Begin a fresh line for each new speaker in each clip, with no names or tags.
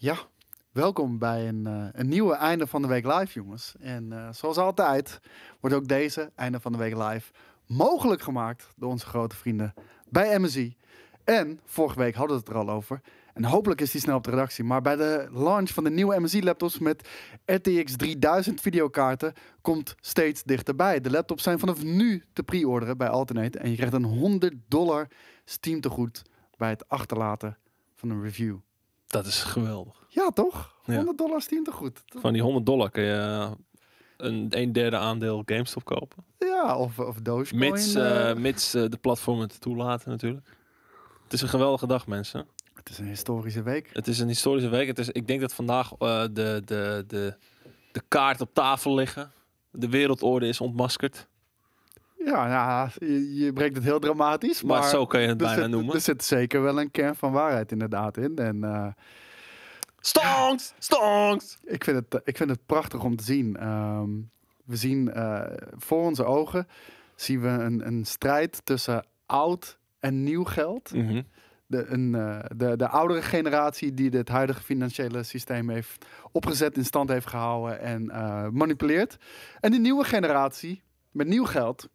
Ja, welkom bij een, eh, een nieuwe Einde van de Week Live, jongens. En eh, zoals altijd wordt ook deze Einde van de Week Live mogelijk gemaakt door onze grote vrienden bij MSI. En vorige week hadden we het er al over. En hopelijk is die snel op de redactie. Maar bij de launch van de nieuwe MSI-laptops met RTX 3000 videokaarten komt steeds dichterbij. De laptops zijn vanaf nu te pre-orderen bij Alternate. En je krijgt een 100 dollar Steam tegoed bij het achterlaten van een review. Dat
is geweldig.
Ja, toch? 100 dollars tien te goed. Van die 100
dollar kun je eh, een, een derde aandeel GameStop kopen. Ja, of, of Dogecoin. Mits, eh, eh. mits de platformen het toelaten natuurlijk. Het is een geweldige dag, mensen. Het is een historische week. Het is een historische week. Het is, ik denk dat vandaag de, de, de, de kaart op tafel liggen. De wereldorde is ontmaskerd. Ja, nou, je, breekt het heel dramatisch. Maar, maar zo kun je het bijna noemen. Er zit
zeker wel een kern van waarheid inderdaad in. En, uh, stonks! Stonks! Ik vind, het, eh, ik vind het prachtig om te zien. Ehm, we zien eh, voor onze ogen zien we een, een strijd tussen oud en nieuw geld. Mhm. De, een, de, de oudere generatie die het huidige financiële systeem heeft opgezet, in stand heeft gehouden en manipuleerd, manipuleert. En de nieuwe generatie met nieuw geld,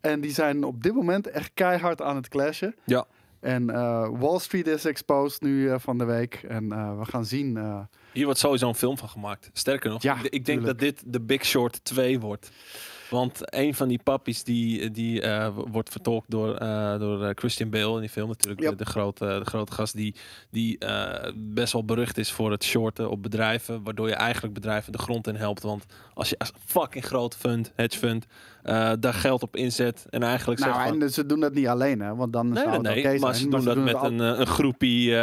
en die zijn op dit moment echt keihard aan het clashen. Ja. En eh, Wall Street is exposed nu eh, van de week. En eh,
we gaan zien. Hier wordt sowieso een film van gemaakt. Sterker nog, ik, ik denk dat dit de Big Short 2 wordt. Want een van die pappies die, die eh, wordt vertolkt door, eh, door eh, Christian Bale in die film natuurlijk. De, grote, de grote gast die, die best wel berucht is voor het shorten op bedrijven. Waardoor je eigenlijk bedrijven de grond in helpt. Want als je als fucking groot fund, hedge fund, daar geld op inzet. En eigenlijk nou,
en ze doen dat niet alleen hè. Want dan nee, zou nee, het nee, maar ze doen ze dat met een, een
groepie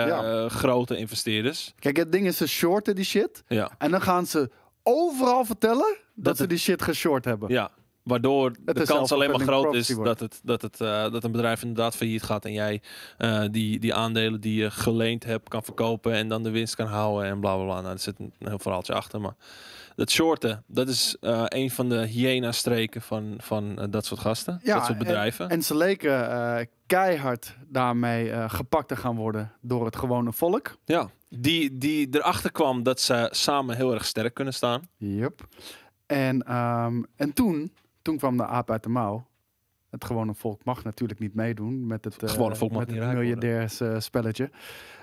grote investeerders.
Kijk, het ding is ze shorten die shit. Ja. En dan gaan ze overal vertellen dat, ze die shit geshort hebben. Ja, waardoor de kans alleen maar groot is dat,
het, dat, het, eh, dat een bedrijf inderdaad failliet gaat en jij eh, die, die aandelen die je geleend hebt kan verkopen en dan de winst kan houden en bla bla bla. Nou, er zit een heel verhaaltje achter, maar dat shorten, dat is eh, een van de hyena-streken van, van dat soort gasten, ja, dat soort bedrijven.
En, en ze leken keihard daarmee gepakt te gaan worden door het gewone volk.
Ja. Die, die erachter kwam dat ze samen heel erg sterk kunnen staan. Yep. En,
ehm, en toen, toen kwam de aap uit de mouw. Het gewone volk mag natuurlijk niet meedoen met het, gewone uh, met het miljardairs eh, spelletje.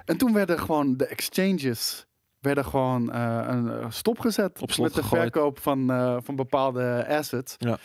En toen werden gewoon de exchanges werden gewoon eh, een stopgezet op met de verkoop van, van bepaalde assets. Ja.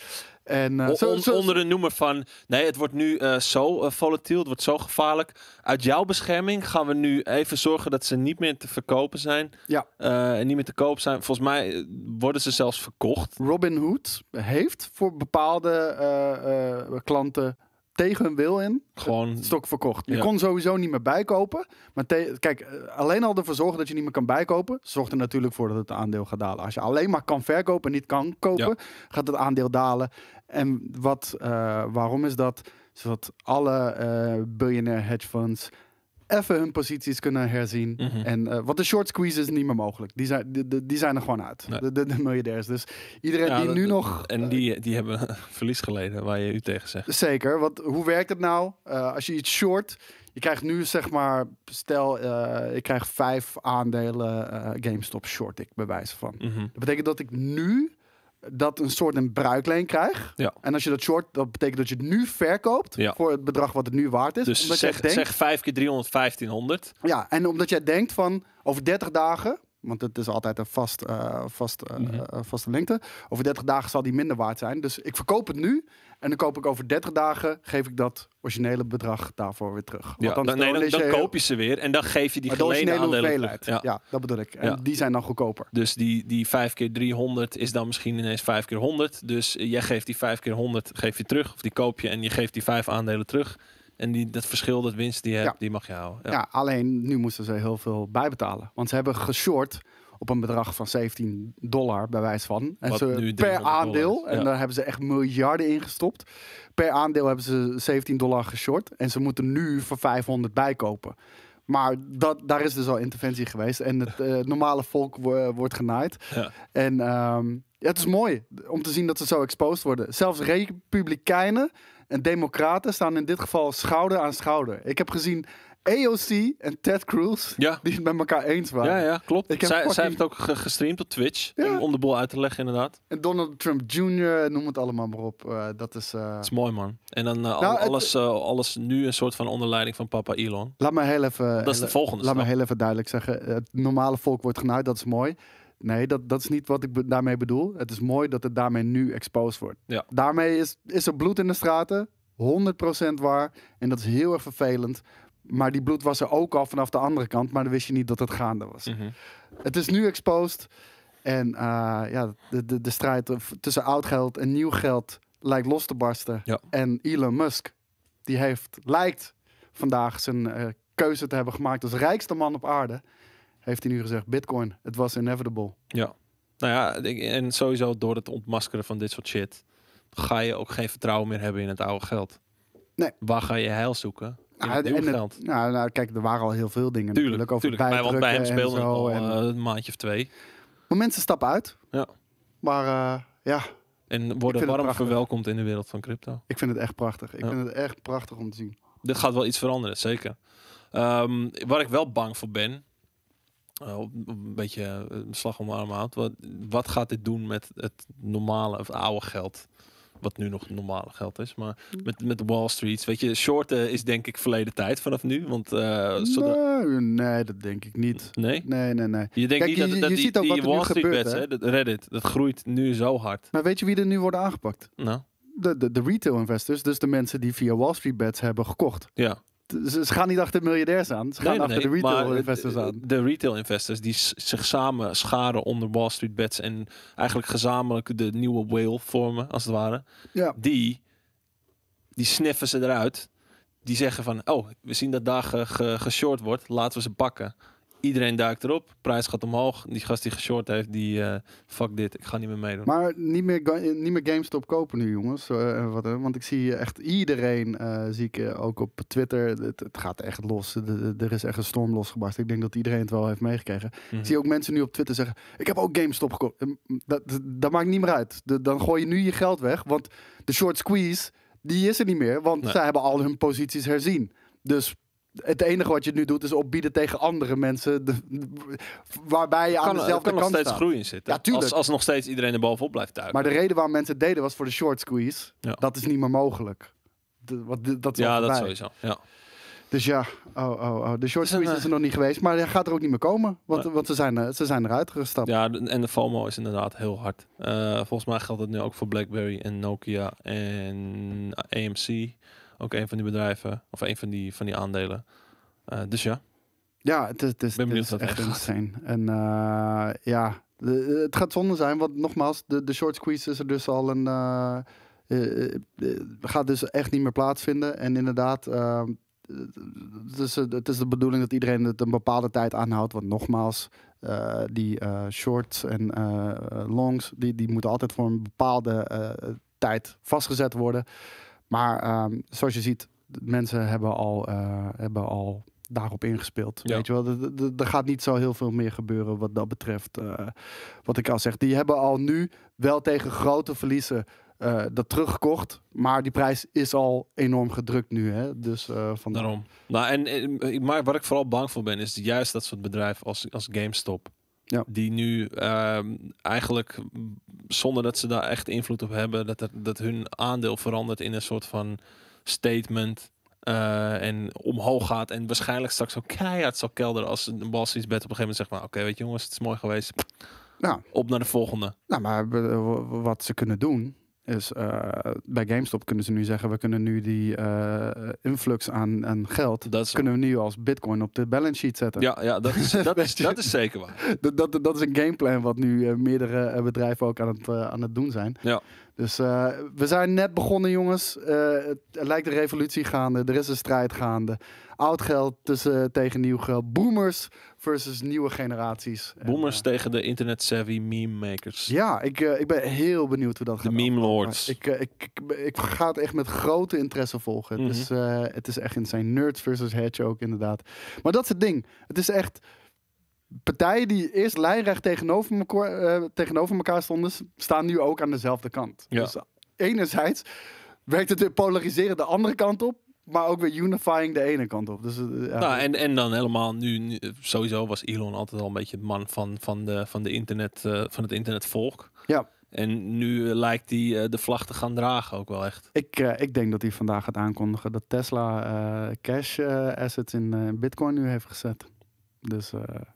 En, eh, onder de
noemer van, nee, het wordt nu eh, zo uh, volatiel, het wordt zo gevaarlijk. Uit jouw bescherming gaan we nu even zorgen dat ze niet meer te verkopen zijn. Ja. en niet meer te koop zijn. Volgens mij worden ze zelfs verkocht. Robin
Hood heeft voor bepaalde klanten tegen hun wil in Gewoon... stok verkocht. Je kon sowieso niet meer bijkopen. Maar kijk, alleen al ervoor zorgen dat je niet meer kan bijkopen, zorgt er natuurlijk voor dat het aandeel gaat dalen. Als je alleen maar kan verkopen en niet kan kopen, gaat het aandeel dalen. En wat, eh, waarom is dat? Zodat alle eh, biljonair hedge funds even hun posities kunnen herzien. Mm En eh, wat de short squeeze is niet meer mogelijk. Die zijn, die, die zijn er gewoon uit. De, de, miljardairs. Dus iedereen die nu nog.
En die, die hebben verlies geleden, waar je u tegen zegt.
Zeker. Want hoe werkt het nou? als je iets short. Je krijgt nu zeg maar, stel, ik krijg vijf aandelen GameStop short ik bewijs van. Mhm. Dat betekent dat ik nu dat een soort een bruikleen krijg. Ja. En als je dat short, dat betekent dat je het nu verkoopt voor het bedrag wat het nu waard
is. Dus zeg, zeg 5 keer 300, 1500. Ja,
en omdat jij denkt van over 30 dagen, want het is altijd een vast, eh, vast, eh, mhm. eh, vaste lengte, over 30 dagen zal die minder waard zijn. Dus ik verkoop het nu en dan koop ik over 30 dagen, geef ik dat originele
bedrag daarvoor weer terug. Ja, dan, dan, koop je ze weer en dan geef je die geleende aandelen ja. ja. dat bedoel ik. En die zijn dan goedkoper. Dus die, die 5 keer 300 is dan misschien ineens 5 keer 100. Dus jij geeft die 5 keer 100 geef je terug. Of die koop je en je geeft die 5 aandelen terug. En die, dat verschil, dat winst die je hebt, die mag je houden. Ja.
alleen nu moesten ze heel veel bijbetalen. Want ze hebben geshort op een bedrag van 17 dollar, bij wijze van. En ze, per aandeel. En daar hebben ze echt miljarden in gestopt. Per aandeel hebben ze 17 dollar geshort. En ze moeten nu voor 500 bijkopen. Maar dat, daar is dus al interventie geweest. En het eh, normale volk wordt genaaid. Ja. En ehm, ja, het is mooi om te zien dat ze zo exposed worden. Zelfs republikeinen en democraten staan in dit geval schouder aan schouder. Ik heb gezien AOC en Ted Cruz, die het met elkaar eens waren. Ja, ja klopt. Ik heb zij, heeft ook
gestreamd op Twitch, om de boel uit te leggen inderdaad. En Donald Trump Jr., noem het allemaal maar op. Eh, dat is... Uh... is mooi, man. En dan eh, nou, al, alles, alles nu een soort van onderleiding van papa Elon.
Laat me heel even... Dat is de volgende Laat me heel even duidelijk zeggen. Het normale volk wordt genaaid, dat is mooi. Nee, dat, dat is niet wat ik daarmee bedoel. Het is mooi dat het daarmee nu exposed wordt. Ja. Daarmee is, is er bloed in de straten. 100% waar. En dat is heel erg vervelend. Maar die bloed was er ook al vanaf de andere kant, maar dan wist je niet dat het gaande was. Mhm. Het is nu exposed. En eh, ja, de, de, de strijd tussen oud geld en nieuw geld lijkt los te barsten. En Elon Musk, die heeft, lijkt vandaag zijn uh, keuze te hebben gemaakt als rijkste man op aarde. Heeft hij nu gezegd, bitcoin, het was inevitable.
Ja, nou ja, en sowieso door het ontmaskeren van dit soort shit... ga je ook geen vertrouwen meer hebben in het oude geld. Nee. Waar ga je heil zoeken? nou, en het,
nou, nou, kijk, er waren al heel veel dingen tuurlijk, natuurlijk over bij, bij hem speelde het al eh,
een maandje of twee. Maar mensen stappen uit. Ja. Maar eh, ja. En worden warm verwelkomd in de wereld van crypto. Ik vind het echt prachtig. Ik vind het echt prachtig om te zien. Dit gaat wel iets veranderen, zeker. Um, waar ik wel bang voor ben, eh, een beetje een slag om allemaal. Wat, wat gaat dit doen met het normale of oude geld? Wat nu nog normale geld is. Maar hm. met, met Wall Street, weet je, shorten eh, is denk ik verleden tijd vanaf nu. Want, eh, nee,
nee, dat denk ik niet. Nee? Nee, nee, nee. Je denkt niet dat, dat je die, ziet ook wat Wall Street gebeurt, bets, hè?
Reddit, dat groeit nu zo hard. Maar weet
je wie er nu worden aangepakt? Nou? De, de, de retail investors, dus de mensen die via Wall Street bets hebben gekocht. Ja ze, gaan niet achter miljardairs aan. Ze gaan achter de retail
investors aan. De retail investors die zich samen scharen onder Wall Street Bets en eigenlijk gezamenlijk de nieuwe whale vormen, als het ware. Ja. Die, die sniffen ze eruit. Die zeggen van, oh, we zien dat daar ge, geshort wordt, laten we ze pakken. Iedereen duikt erop, prijs gaat omhoog. Die gast die geshort heeft, die eh, fuck dit, ik ga niet meer meedoen.
Maar niet meer, niet meer GameStop kopen nu, jongens. Eh, wat, eh, want ik zie echt iedereen, zie ik ook op Twitter, het, gaat echt los. De, er is echt een storm losgebarst. Ik denk dat iedereen het wel heeft meegekregen. Mhm. Ik zie ook mensen nu op Twitter zeggen, ik heb ook GameStop gekocht. Dat, dat, maakt niet meer uit. dan gooi je nu je geld weg, want de short squeeze, die is er niet meer. Want zij hebben al hun posities herzien. Dus het enige wat je nu doet is opbieden tegen andere mensen. De,
waarbij je aan kan, dezelfde kan kant nog steeds groei in zitten. Ja, tuurlijk. Als, als nog steeds iedereen er bovenop blijft duiken. Maar de reden
waarom mensen het deden was voor de short squeeze. Ja. Dat is niet meer mogelijk. De, wat, dat is ja, dat sowieso.
Ja. Dus ja, oh,
oh, oh. de short squeeze is, er nog
niet geweest. Maar hij
gaat er ook niet meer komen.
Want, nee. ze, zijn, eh, ze zijn eruit gestapt. Ja, en de FOMO is inderdaad heel hard. Eh, volgens mij geldt het nu ook voor BlackBerry en Nokia en AMC. Ook een van die bedrijven, of een van die, van die aandelen. Eh, dus ja. Ja, het is, het is, ben benieuwd het is echt
zijn. En eh, ja, het gaat zonde zijn, want nogmaals, de, de short squeeze is er dus al een... Eh, gaat dus echt niet meer plaatsvinden. En inderdaad, het is, het is de bedoeling dat iedereen het een bepaalde tijd aanhoudt. Want nogmaals, die uh, shorts en longs, die, die moeten altijd voor een bepaalde tijd vastgezet worden. Maar ehm, zoals je ziet, mensen hebben al, eh, hebben al daarop ingespeeld. Weet je wel, er gaat niet zo heel veel meer gebeuren wat dat betreft. Eh, wat ik al zeg, die hebben al nu wel tegen grote verliezen eh, dat teruggekocht. Maar die prijs is al enorm gedrukt nu. Hè? Dus,
van Daarom. Nou, en, maar wat ik vooral bang voor ben, is juist dat soort bedrijven als, als GameStop. Ja. Die nu ehm, eigenlijk zonder dat ze daar echt invloed op hebben, dat, dat hun aandeel verandert in een soort van statement. Eh, en omhoog gaat en waarschijnlijk straks ook keihard zal kelderen als een bal bed op een gegeven moment zegt maar nou, oké weet je jongens het is mooi geweest nou, op naar de volgende
nou maar wat ze kunnen doen is eh, bij GameStop kunnen ze nu zeggen: we kunnen nu die eh, influx aan, aan geld. Dat kunnen we nu als Bitcoin op de balance sheet zetten. Ja, ja dat, is, dat, is, dat is zeker waar. dat, dat, dat is een gameplan wat nu eh, meerdere bedrijven ook aan het, aan het doen zijn. Ja. Dus we zijn net begonnen, jongens. het lijkt een revolutie gaande. Er is een strijd gaande. Oud geld tussen, tegen nieuw geld. Boomers versus nieuwe generaties.
Boomers eh, tegen de internet-savvy meme-makers. Ja, ik, eh, ik ben heel benieuwd hoe dat gaat. De meme-lords.
Eh, ik, ik, ik, ga het echt met grote interesse volgen. Mm het, is, echt is zijn Nerds versus ook inderdaad. Maar dat is het ding. Het is echt partijen die eerst lijnrecht tegenover, uh, tegenover elkaar stonden, staan nu ook aan dezelfde kant. Dus enerzijds werkt het weer polariseren de andere kant op maar ook weer unifying de ene kant op. Dus, eh, nou,
en, en dan helemaal nu, sowieso was Elon altijd al een beetje de man van, van, de, van, de internet, eh, van het internetvolk. Ja. En nu eh, lijkt hij de vlag te gaan dragen ook wel echt.
Ik, ik denk dat hij vandaag gaat aankondigen dat Tesla cash assets in bitcoin nu heeft gezet. Dus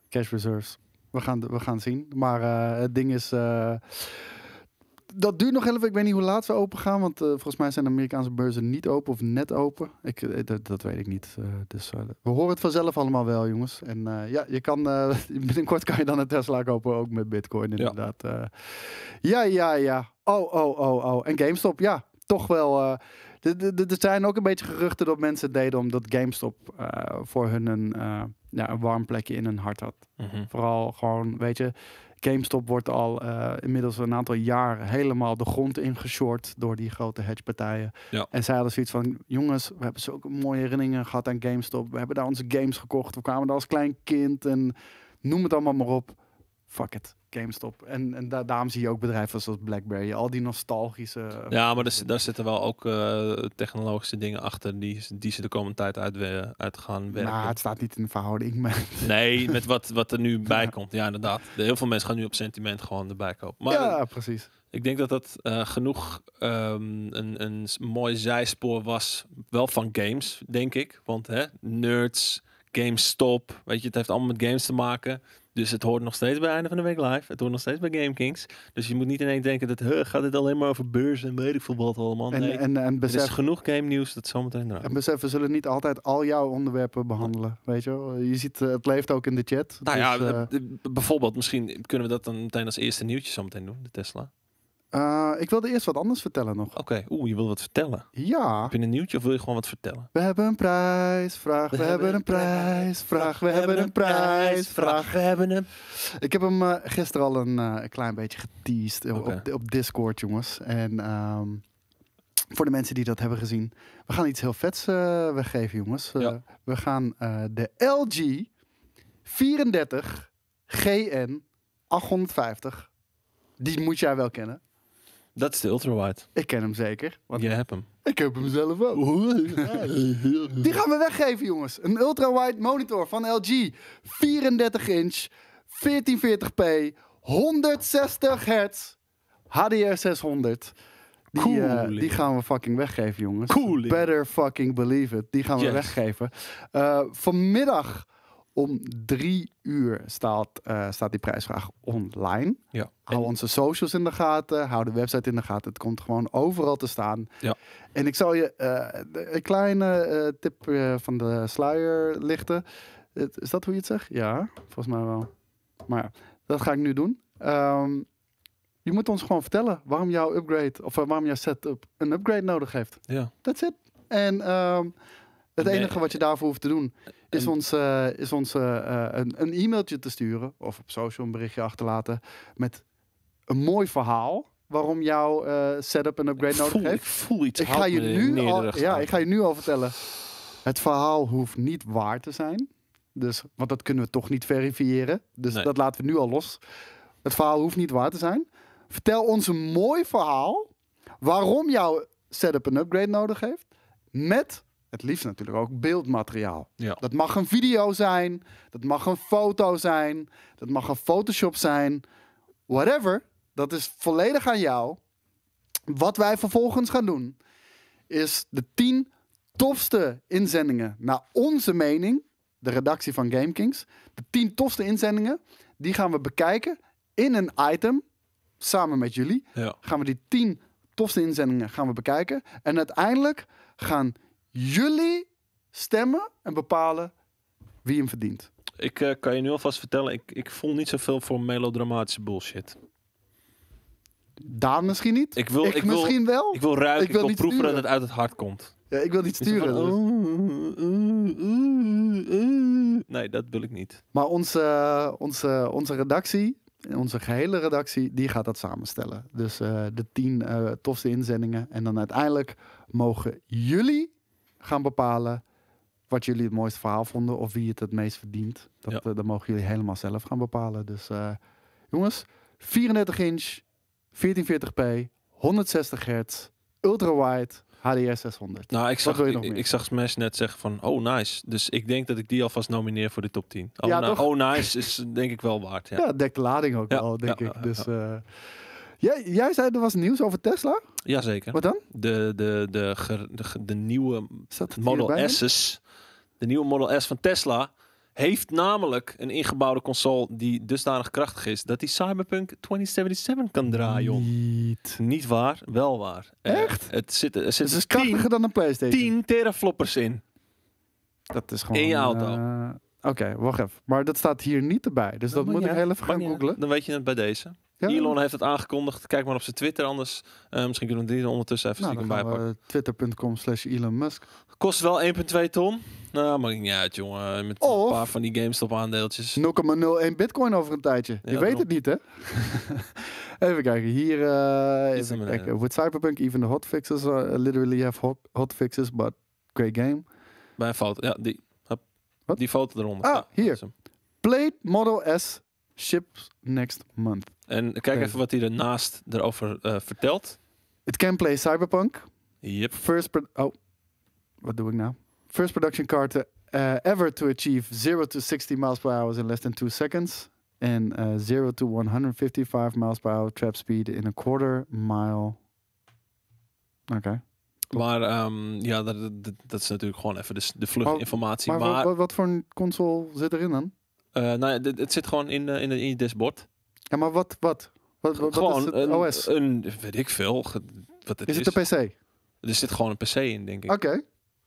cash reserves. We gaan, we gaan zien. Maar het ding is dat duurt nog even. Ik weet niet hoe laat we open gaan. Want eh, volgens mij zijn de Amerikaanse beurzen niet open of net open. Ik, eh, eh, dat, dat weet ik niet. dus we horen het vanzelf allemaal wel, jongens. En ja, je kan, binnenkort kan je dan een Tesla kopen. Ook met Bitcoin, inderdaad. Ja, ja, ja, ja. Oh, oh, oh, oh. En GameStop, ja. Toch wel. Er zijn ook een beetje geruchten dat mensen deden omdat GameStop voor hun een, ja, een warm plekje in hun hart had. Mhm. Vooral gewoon, weet je, GameStop wordt al eh, inmiddels een aantal jaren helemaal de grond ingeshort door die grote hedgepartijen. Ja. En zij hadden zoiets van: jongens, we hebben zulke mooie herinneringen gehad aan GameStop. We hebben daar onze games gekocht. We kwamen daar als klein kind en noem het allemaal maar op. Fuck it. GameStop. En, en daarom zie je ook bedrijven zoals BlackBerry. Al die nostalgische... Eh, ja,
maar daar zitten wel ook eh, technologische dingen achter die, die ze de komende tijd uit, gaan nou, werken. Maar het staat niet in verhouding. met Nee, met wat, wat er nu bij komt. Ja, inderdaad. Heel veel mensen gaan nu op sentiment gewoon erbij kopen. Maar, ja, precies. Ik denk dat dat eh, genoeg ehm, een, een mooi zijspoor was. Wel van games, denk ik. Want hè, nerds... GameStop. Weet je, het heeft allemaal met games te maken. Dus het hoort nog steeds bij einde van de week live. Het hoort nog steeds bij Kings. Dus je moet niet ineens denken dat huh, gaat dit alleen maar over beurs en weet ik veel wat allemaal. En, nee, en, en besef, er is genoeg game nieuws dat zometeen draait. En
besef, we zullen niet altijd al jouw onderwerpen behandelen. Weet je wel? Je ziet, eh, het leeft ook in de chat. Nou dus, ja, eh,
bijvoorbeeld misschien kunnen we dat dan meteen als eerste nieuwtje zometeen doen, de Tesla. Uh, ik wilde eerst wat anders vertellen nog. Oké, oeh, je wil wat vertellen? Ja. Heb je een nieuwtje of wil je gewoon wat vertellen? We hebben een
prijs vraag. we hebben een prijs vraag. we hebben een vraag. we hebben hem. Ik heb hem uh, gisteren al eh, een klein beetje geteased op, op, Discord, jongens. En ehm, voor de mensen die dat hebben gezien, we gaan iets heel vets weggeven, jongens. We gaan de LG 34 GN 850, die moet jij wel kennen. Dat is de Ultra Wide. Ik ken hem zeker. want Je hebt hem. Ik heb hem zelf ook. Die gaan we weggeven, jongens. Een Ultra Wide monitor van LG. 34 inch, 1440p, 160 hertz, HDR 600. Die, eh, Cool. die gaan we fucking weggeven, jongens. Cool. Better fucking believe it. Die gaan we weggeven. Eh, vanmiddag om drie uur staat, eh, staat die prijsvraag online. Ja. Hou onze socials in de gaten. Hou de website in de gaten. Het komt gewoon overal te staan. Ja. En ik zal je eh, een kleine uh, tip van de sluier lichten. Is dat hoe je het zegt? Ja, volgens mij wel. Maar ja, dat ga ik nu doen. Ehm, je moet ons gewoon vertellen waarom jouw upgrade of waarom jouw setup een upgrade nodig heeft. Ja. That's it. En ehm, het enige wat je daarvoor hoeft te doen is ons, eh, is ons eh, eh, een, een, e-mailtje te sturen of op social een berichtje achterlaten met een mooi verhaal waarom jouw setup en upgrade nodig heeft. Ik voel iets. Ik ga, je nu al, ja, ik ga je nu al vertellen. Het verhaal hoeft niet waar te zijn. Dus, want dat kunnen we toch niet verifiëren. Dus dat laten we nu al los. Het verhaal hoeft niet waar te zijn. Vertel ons een mooi verhaal waarom jouw setup een upgrade nodig heeft. Met het liefst natuurlijk ook beeldmateriaal. Dat mag een video zijn, dat mag een foto zijn, dat mag een Photoshop zijn, whatever. Dat is volledig aan jou. Wat wij vervolgens gaan doen, is de tien tofste inzendingen naar onze mening, de redactie van GameKings, de tien tofste inzendingen, die gaan we bekijken in een item, samen met jullie. Ja. Gaan we die tien tofste inzendingen gaan we bekijken. En uiteindelijk gaan jullie
stemmen en bepalen wie hem verdient. Ik eh, kan je nu alvast vertellen, ik, ik voel niet zoveel voor melodramatische bullshit. Daan misschien niet. Ik wil, ik, ik misschien wel. Ik wil ruiken, ik wil, proeven dat het uit het hart komt.
Ja, ik wil niet sturen.
Dus. nee, dat wil ik niet.
Maar onze, onze, onze redactie, onze gehele redactie, die gaat dat samenstellen. Dus eh, de tien uh, tofste inzendingen. En dan uiteindelijk mogen jullie gaan bepalen wat jullie het mooiste verhaal vonden of wie het het meest verdient. Dat, eh, dat mogen jullie helemaal zelf gaan bepalen. Dus eh, jongens, 34 inch, 1440p, 160 hertz, ultra wide, HDR 600.
Nou, ik zag, ik, ik, zag Smash net zeggen van, oh nice. Dus ik denk dat ik die alvast nomineer voor de top 10. Nou, oh, nice is denk ik wel waard. Ja, ja
dekt de lading ook wel, denk ik. Dus, eh, Jij, jij zei er was nieuws over Tesla?
Jazeker. Wat dan? De, de, de, de, nieuwe Model S's. De nieuwe Model S van Tesla heeft namelijk een ingebouwde console die dusdanig krachtig is dat die Cyberpunk 2077 kan draaien. Niet, Niet waar, wel waar. Eh, Echt? het zit, er zit dus krachtiger
dan een PlayStation.
10 terafloppers in.
Dat is gewoon. In je auto. Eh, oké, wacht even. Maar dat staat hier niet erbij. Dus dat, dat moet ik heel
even gaan googlen. Dan weet je het bij deze. Elon heeft het aangekondigd. Kijk maar op zijn Twitter anders. Eh, misschien kunnen we die ondertussen even nou, stiekem bijpakken. Twitter.com slash Elon Musk. Kost wel 1,2 ton. Nou, maar niet uit, jongen. Met een paar van die GameStop-aandeeltjes. 0,01 bitcoin
over een tijdje. Je weet het niet, hè? even kijken. Hier, uh, een. kijken. Eh, With Cyberpunk, even the hotfixes literally have hotfixes, but great game.
Bij een foto. Ja, die. Wat? Die foto eronder. Ah,
hier. Awesome. Model S ships next month.
En kijk even wat hij ernaast erover eh, vertelt.
It can play Cyberpunk.
Yep. First oh, wat doe ik nou?
First production car eh, ever to achieve 0 to 60 miles per hour in less than 2 seconds. And uh, 0 to 155 miles per hour trap speed in a quarter mile. Oké. Okay.
Maar ehm, ja, dat, dat, is natuurlijk gewoon even de, de vluchtinformatie. Maar, wat,
wat, voor een console zit erin dan?
Eh, nou ja, het zit gewoon in, uh, in, in dashboard. Ja, maar wat? Wat? Wat, wat, gewoon is het een, OS? Een, weet ik veel. Wat het is, is het een PC? Er zit gewoon een PC in, denk ik. Oké.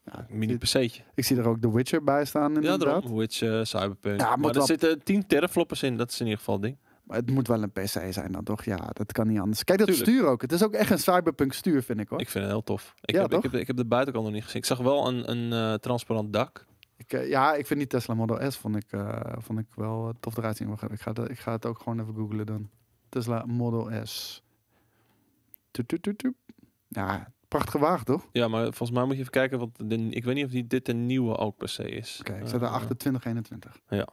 Ja, mini PC'tje. Ik zie er ook The Witcher bij staan inderdaad. Ja, daarom. Witcher, Cyberpunk. Ja, maar, er zitten 10 terafloppers in. Dat is in ieder geval het ding.
Maar het moet wel een PC zijn dan toch? Ja, dat kan niet anders. Kijk dat stuur ook. Het is ook echt een Cyberpunk stuur, vind ik hoor. Ik vind het heel
tof. Ik, ja, heb, ik heb, de buitenkant nog niet gezien. Ik zag wel een, een uh, transparant
dak. Ik, eh, ja, ik vind die Tesla Model S vond ik, uh, vond ik wel eh, tof eruit zien. Ik ga, ik ga het ook gewoon even googlen dan. Tesla Model S. Tup,
Ja, prachtig gewaagd toch? Ja, maar volgens mij moet je even kijken, want de, ik weet niet of dit een nieuwe ook per se is. Kijk, ik zet er
uh,
Ja.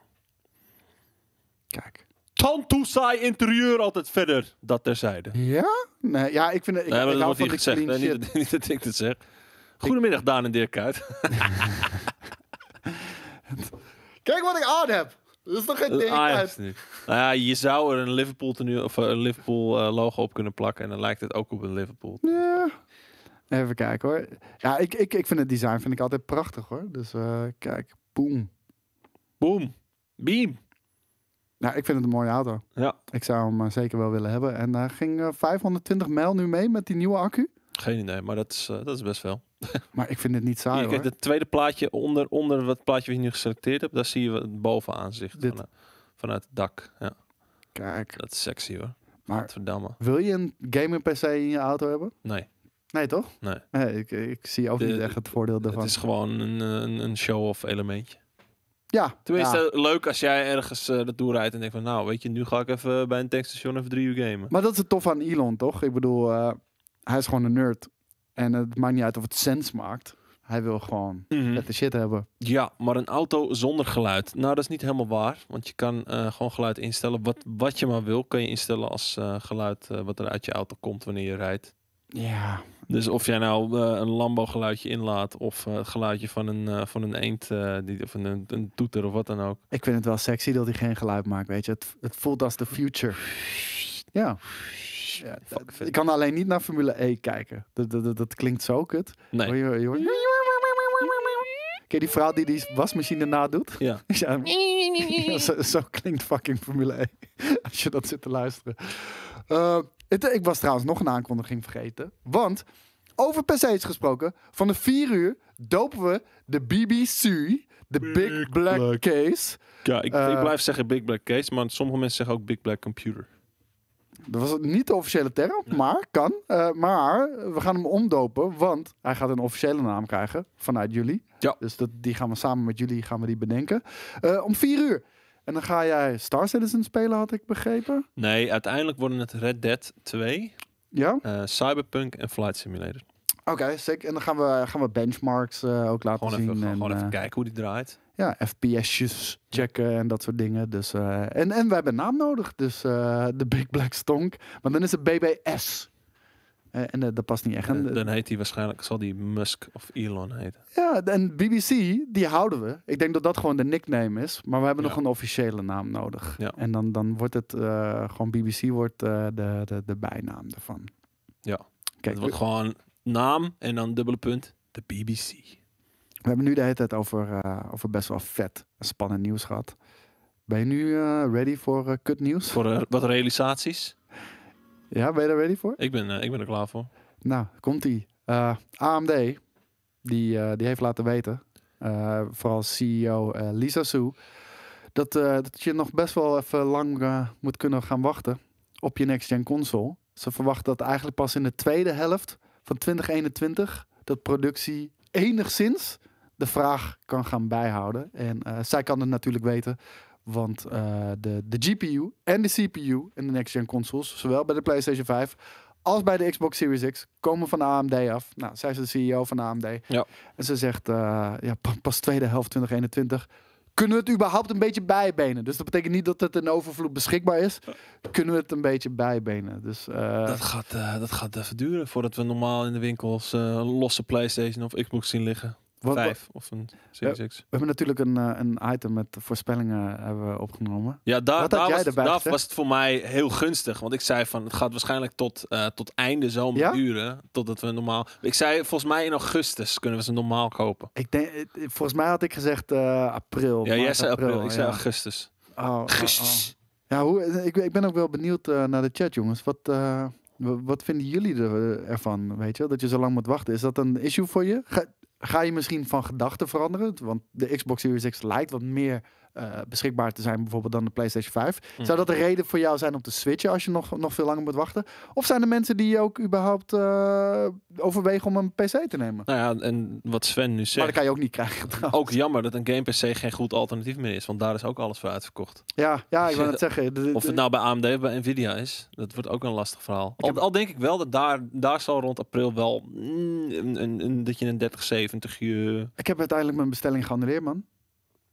Kijk. tantusai saai interieur altijd verder, dat terzijde. Ja?
Nee, ja, ik vind het... Ik, nee, ik dat van gezegd. niet,
niet, dat ik het zeg. Goedemiddag, ik... Daan en Dirk uit
Kijk wat ik aan heb. Dat is toch geen ding. Nou
ja, je zou er een Liverpool, tenue, of eh, een Liverpool eh, logo op kunnen plakken. En dan lijkt het ook op een Liverpool.
Ja. Even kijken hoor. Ja, ik, ik, ik vind het design vind ik altijd prachtig hoor. Dus eh, kijk, boom. Boom. Beam. Nou, ik vind het een mooie auto. Ja. Ik zou hem zeker wel willen hebben. En daar ging 520 mijl nu mee met die
nieuwe accu. Geen idee, maar dat is, eh, dat is best wel. Maar ik vind het niet saai. kijk, het tweede plaatje onder, onder het plaatje wat je nu geselecteerd hebt, daar zie je het bovenaanzicht van, eh, vanuit het dak. Ja. Kijk. Dat is sexy hoor. Maar Verdamme.
wil je een gaming PC in je auto hebben?
Nee. Nee, toch? Nee. nee ik, ik, zie ook niet echt het voordeel daarvan. Het is gewoon een, eh, een, een show-off elementje. Ja. Tenminste, ja. leuk als jij ergens uh, naartoe rijdt en denkt van... nou, weet je, nu ga ik even bij een tankstation even drie uur gamen. Maar
dat is het tof aan Elon, toch? Ik bedoel, hij is gewoon een nerd. En het maakt niet uit of het sens maakt. Hij wil gewoon mm -hmm. shit hebben.
Ja, maar een auto zonder geluid. Nou, dat is niet helemaal waar. Want je kan eh, gewoon geluid instellen. Wat, wat je maar wil, kan je instellen als eh, geluid eh, wat er uit je auto komt wanneer je rijdt. Ja. Dus of jij nou een Lambo geluidje inlaat of het geluidje van een, van een eend die, of een, een toeter of wat dan ook.
Ik vind het wel sexy dat hij geen geluid maakt, weet je. Het, het voelt als de future. Ja. ik kan alleen niet naar Formule E kijken. Dat, dat, dat klinkt zo kut. Nee. Hoor die vrouw die die wasmachine nadoet? Ja. ja, zo, klinkt fucking Formule 1. E, als je dat zit te luisteren. Eh, het, ik was trouwens nog een aankondiging vergeten. Want, over per PC's gesproken, van de 4 uur dopen we de BBC, de Big, Black, Case. Ja, ik, ik eh, blijf
zeggen Big Black Case, maar sommige mensen zeggen ook Big Black Computer.
Dat was niet de officiële term, maar kan. Eh, maar we gaan hem omdopen, want hij gaat een officiële naam krijgen vanuit jullie. Ja. Dus dat, die gaan we samen met jullie gaan we die bedenken. Eh, om vier uur. En dan ga jij Star Citizen spelen, had ik begrepen.
Nee, uiteindelijk worden het Red Dead 2, ja? Eh, Cyberpunk en Flight Simulator.
Oké, okay, En dan gaan we, gaan we benchmarks ook laten zien. Gewoon, en, gewoon even
kijken hoe die draait
ja, FPS'jes checken en dat soort dingen. Dus, eh, en, en we hebben een naam nodig. Dus uh, de Big Black Stonk. Maar dan is het BBS. Eh, en dat past niet echt.
dan heet hij waarschijnlijk, zal die Musk of Elon heten.
Ja, en BBC, die houden we. Ik denk dat dat gewoon de nickname is. Maar we hebben nog een officiële naam nodig. Ja. En dan, dan wordt het gewoon BBC wordt, de, de, de bijnaam ervan. Ja, Kijk, het wordt gewoon
naam en dan dubbele punt, de BBC. We hebben nu de hele tijd eh,
over, best wel vet en spannend nieuws gehad. Ben je nu eh, ready voor eh,
kut Voor wat realisaties? Ja, ben je daar ready voor? Ik ben, ik ben er klaar voor.
Nou, komt-ie. AMD, die, die heeft laten weten, vooral CEO Lisa Su, dat, dat je nog best wel even lang moet kunnen gaan wachten op je next-gen console. Ze verwachten dat eigenlijk pas in de tweede helft van 2021 dat productie enigszins de vraag kan gaan bijhouden. En eh, zij kan het natuurlijk weten. Want eh, de, de GPU en de CPU in de next-gen consoles, zowel bij de PlayStation 5 als bij de Xbox Series X, komen van AMD af. Nou, zij is de CEO van AMD. Ja. En ze zegt, eh, ja, pas tweede helft 2021 kunnen we het überhaupt een beetje bijbenen. Dus dat betekent niet dat het een overvloed beschikbaar is. Kunnen we het een beetje bijbenen. Dus, dat,
gaat, dat gaat even duren voordat we normaal in de winkels losse PlayStation of Xbox zien liggen. Vijf of een Series eh, we,
We hebben natuurlijk een, eh, een item met voorspellingen eh, hebben opgenomen. Ja, daar, daar, was, het, was, het
voor mij heel gunstig. Want ik zei van, het gaat waarschijnlijk tot, uh, tot einde zomer uren Totdat we normaal... Ik zei, volgens mij in augustus kunnen we ze normaal kopen. Ik denk, volgens
mij had ik gezegd april. Ja, jij zei april. Ik zei augustus.
Oh, oh, oh. augustus.
Ja, hoe, ik, ik ben ook wel benieuwd naar de chat, jongens. Wat... Wat vinden jullie ervan? Weet je, dat je zo lang moet wachten. Is dat een issue voor je? ga je misschien van gedachten veranderen. Want de Xbox Series X lijkt wat meer eh, beschikbaar te zijn, bijvoorbeeld dan de PlayStation 5. Mm. Zou dat de reden voor jou zijn om te switchen als je nog, nog veel langer moet wachten? Of zijn er mensen die ook überhaupt eh, overwegen om een PC te nemen?
Nou ja, en wat Sven nu zegt. Maar dat kan je ook niet krijgen. Trouwens. Ook jammer dat een game PC geen goed alternatief meer is, want daar is ook alles voor uitverkocht. Ja, ja ik wil het zeggen. Of het nou bij AMD of bij Nvidia is, dat wordt ook een lastig verhaal. Al, al denk ik wel dat daar, daar zal rond april wel mm, een, een, dat je een 3070 je. Ik heb uiteindelijk mijn bestelling geannuleerd, man.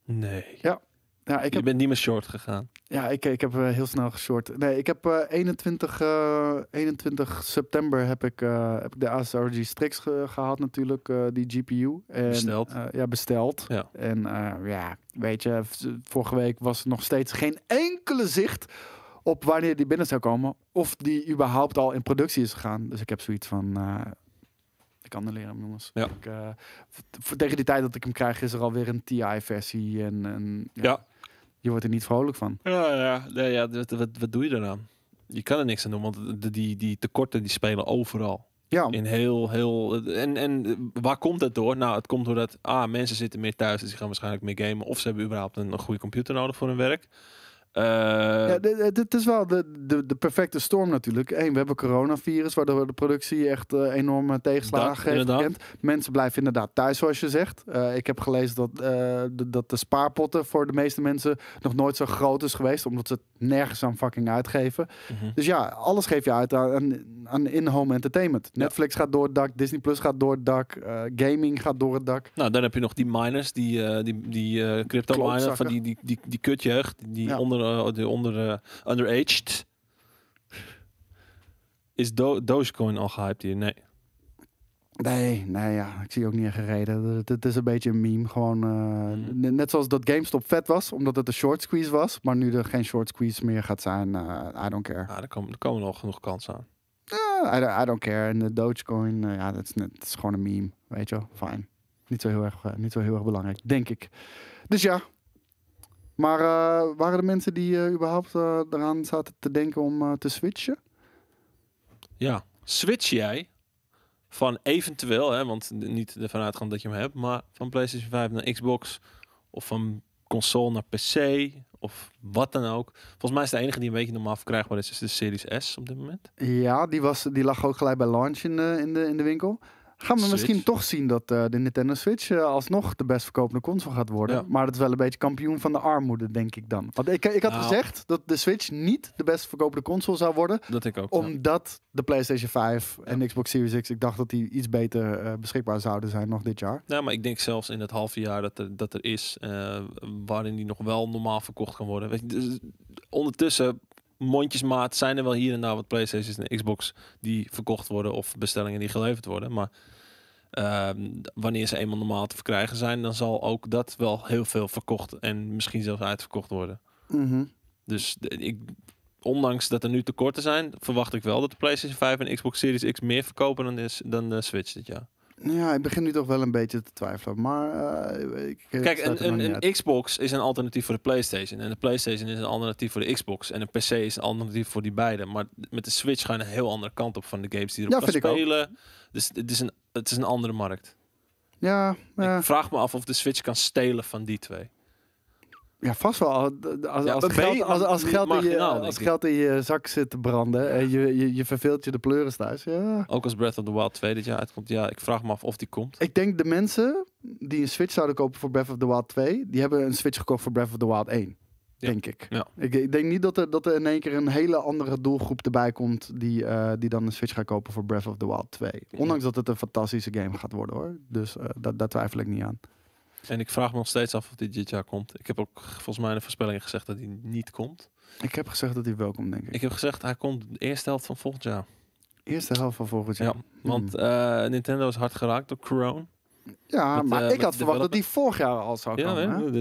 Nee. Ja. Ja, ik heb, Je bent niet meer short gegaan.
Ja, ik, ik heb eh, heel snel geshort. Nee, ik heb uh, 21, 21 september heb ik, eh, heb ik de ASRG Strix gehaald natuurlijk, eh, die GPU. En, besteld. ja, besteld. Ja. En ja, weet je, vorige week was er nog steeds geen enkele zicht op wanneer die binnen zou komen. Of die überhaupt al in productie is gegaan. Dus ik heb zoiets van... Ik kan er leren jongens. Ja. Ik, uh, tegen die tijd dat ik hem krijg, is er alweer een TI-versie. En, en, ja je wordt er niet vrolijk van.
Ja, ja, nee, ja wat, wat, doe je eraan? Je kan er niks aan doen, want die, die tekorten die spelen overal. Ja. In heel, heel. En, en waar komt dat door? Nou, het komt doordat ah, mensen zitten meer thuis, dus ze gaan waarschijnlijk meer gamen. Of ze hebben überhaupt een goede computer nodig voor hun werk. Eh, ja,
dit, is wel de, de, de perfecte storm natuurlijk. Eén, we hebben coronavirus, waardoor de productie echt eh, enorme tegenslagen dat, heeft gekend. Mensen blijven inderdaad thuis, zoals je zegt. Eh, ik heb gelezen dat, de, dat de spaarpotten voor de meeste mensen nog nooit zo groot is geweest, omdat ze het nergens aan fucking uitgeven. Mhm. Dus ja, alles geef je uit aan, aan in-home entertainment. Netflix gaat door het dak, Disney Plus gaat door het dak, gaming gaat door het dak.
Nou, dan heb je nog die miners, die, die, die crypto miners, die, die, die, die kutjeugd, die onder de onder, eh, eh, underaged. Is Do Dogecoin al gehyped hier? Nee.
Nee, nee, ja, ik zie ook niet echt gereden. Het is een beetje een meme. Gewoon, eh, hmm. Net zoals dat GameStop vet was, omdat het een short squeeze was. Maar nu er geen short squeeze meer
gaat zijn, I don't care. Ja, ah, er, komen, er komen nog genoeg kansen aan.
I, don't care. En de Dogecoin, ja, dat is, net, dat is gewoon een meme. Weet je wel, fijn. Niet zo heel erg, niet zo heel erg belangrijk, denk ik. Dus ja, maar eh, waren er mensen die eh, überhaupt uh, eraan zaten te denken om te switchen?
Ja, switch jij van eventueel, hè, want niet ervan uitgaan dat je hem hebt, maar van PlayStation 5 naar Xbox of van console naar PC of wat dan ook. Volgens mij is de enige die een beetje normaal verkrijgbaar is, is de Series S op dit moment.
Ja, die, was, die lag ook gelijk bij launch in in de, in de winkel. Gaan we misschien toch zien dat eh, de Nintendo Switch eh, alsnog de best verkopende console gaat worden. Maar dat is wel een beetje kampioen van de armoede, denk ik dan. Want ik, ik had nou. gezegd dat de Switch
niet de best verkopende console zou worden. Dat ik ook.
Omdat de PlayStation 5 en Xbox Series X, ik dacht dat die iets beter eh, beschikbaar zouden zijn nog dit jaar.
Ja, maar ik denk zelfs in het halve jaar dat er, dat er is, waarin die nog wel normaal verkocht kan worden. Dus, ondertussen mondjesmaat zijn er wel hier en daar wat PlayStations en Xbox die verkocht worden of bestellingen die geleverd worden. Maar ehm, wanneer ze eenmaal normaal te verkrijgen zijn, dan zal ook dat wel heel veel verkocht en misschien zelfs uitverkocht worden. Mhm. Dus ik, ondanks dat er nu tekorten zijn, verwacht ik wel dat de PlayStation 5 en Xbox Series X meer verkopen dan de, dan de Switch dit jaar.
Nou ja, ik begin nu toch wel een beetje te twijfelen. Maar uh, ik, eh, kijk, een, een,
een Xbox is een alternatief voor de PlayStation. En de PlayStation is een alternatief voor de Xbox. En een PC is een alternatief voor die beide. Maar met de Switch ga je een heel andere kant op van de games die erop ja, kan spelen. Dus het is, een, het is een andere markt. Ja, ja, Ik eh. vraag me af of de Switch kan stelen van die twee. Ja, vast wel. Als, als, geld, als, geld in je, als geld
in je zak zit te branden en je, je, je verveelt je de pleuren thuis. Ja.
Ook als Breath of the Wild 2 dit jaar uitkomt. Ja, ik vraag me af of die komt.
Ik denk de mensen die een Switch zouden kopen voor Breath of the Wild 2, die hebben een Switch gekocht voor Breath of the Wild 1. Denk ik. Ja. ik. ik. denk niet dat er, dat er in één keer een hele andere doelgroep erbij komt die, eh, die dan een Switch gaat kopen voor Breath of the Wild 2. Ondanks dat het een fantastische game gaat worden hoor. Dus uh, daar twijfel ik niet aan.
En ik vraag me nog steeds af of hij dit jaar komt. Ik heb ook volgens mij in de voorspelling gezegd dat hij niet komt. Ik heb gezegd dat hij wel komt, denk ik. Ik heb gezegd hij komt de eerste helft van volgend jaar. Eerste helft van volgend jaar. Ja, want hmm. eh, Nintendo is hard geraakt door Corona. Ja, maar eh, ik had verwacht dat
die vorig jaar al
zou komen.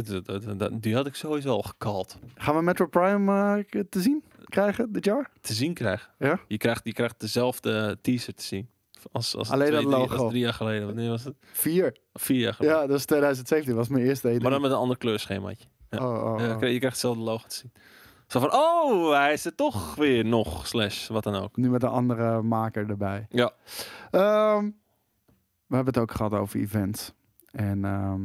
Ja, die had ik sowieso al gekald.
Gaan we Metro Prime eh, te zien krijgen dit jaar?
Te zien krijgen? Ja. Je krijgt, je krijgt dezelfde teaser te zien. Als, als Alleen dat logo. Drie, jaar geleden. Wanneer was het? Vier. Vier jaar geleden. Ja, dat is 2017. was mijn eerste editie. Maar dan met een ander kleurschemaatje. Oh, oh, ja. Oh, je krijgt hetzelfde logo te zien. Zo van, oh, hij is er toch weer nog, slash, wat dan ook.
Nu met een andere maker erbij. Ja. Ehm, we hebben het ook gehad over events. En ehm,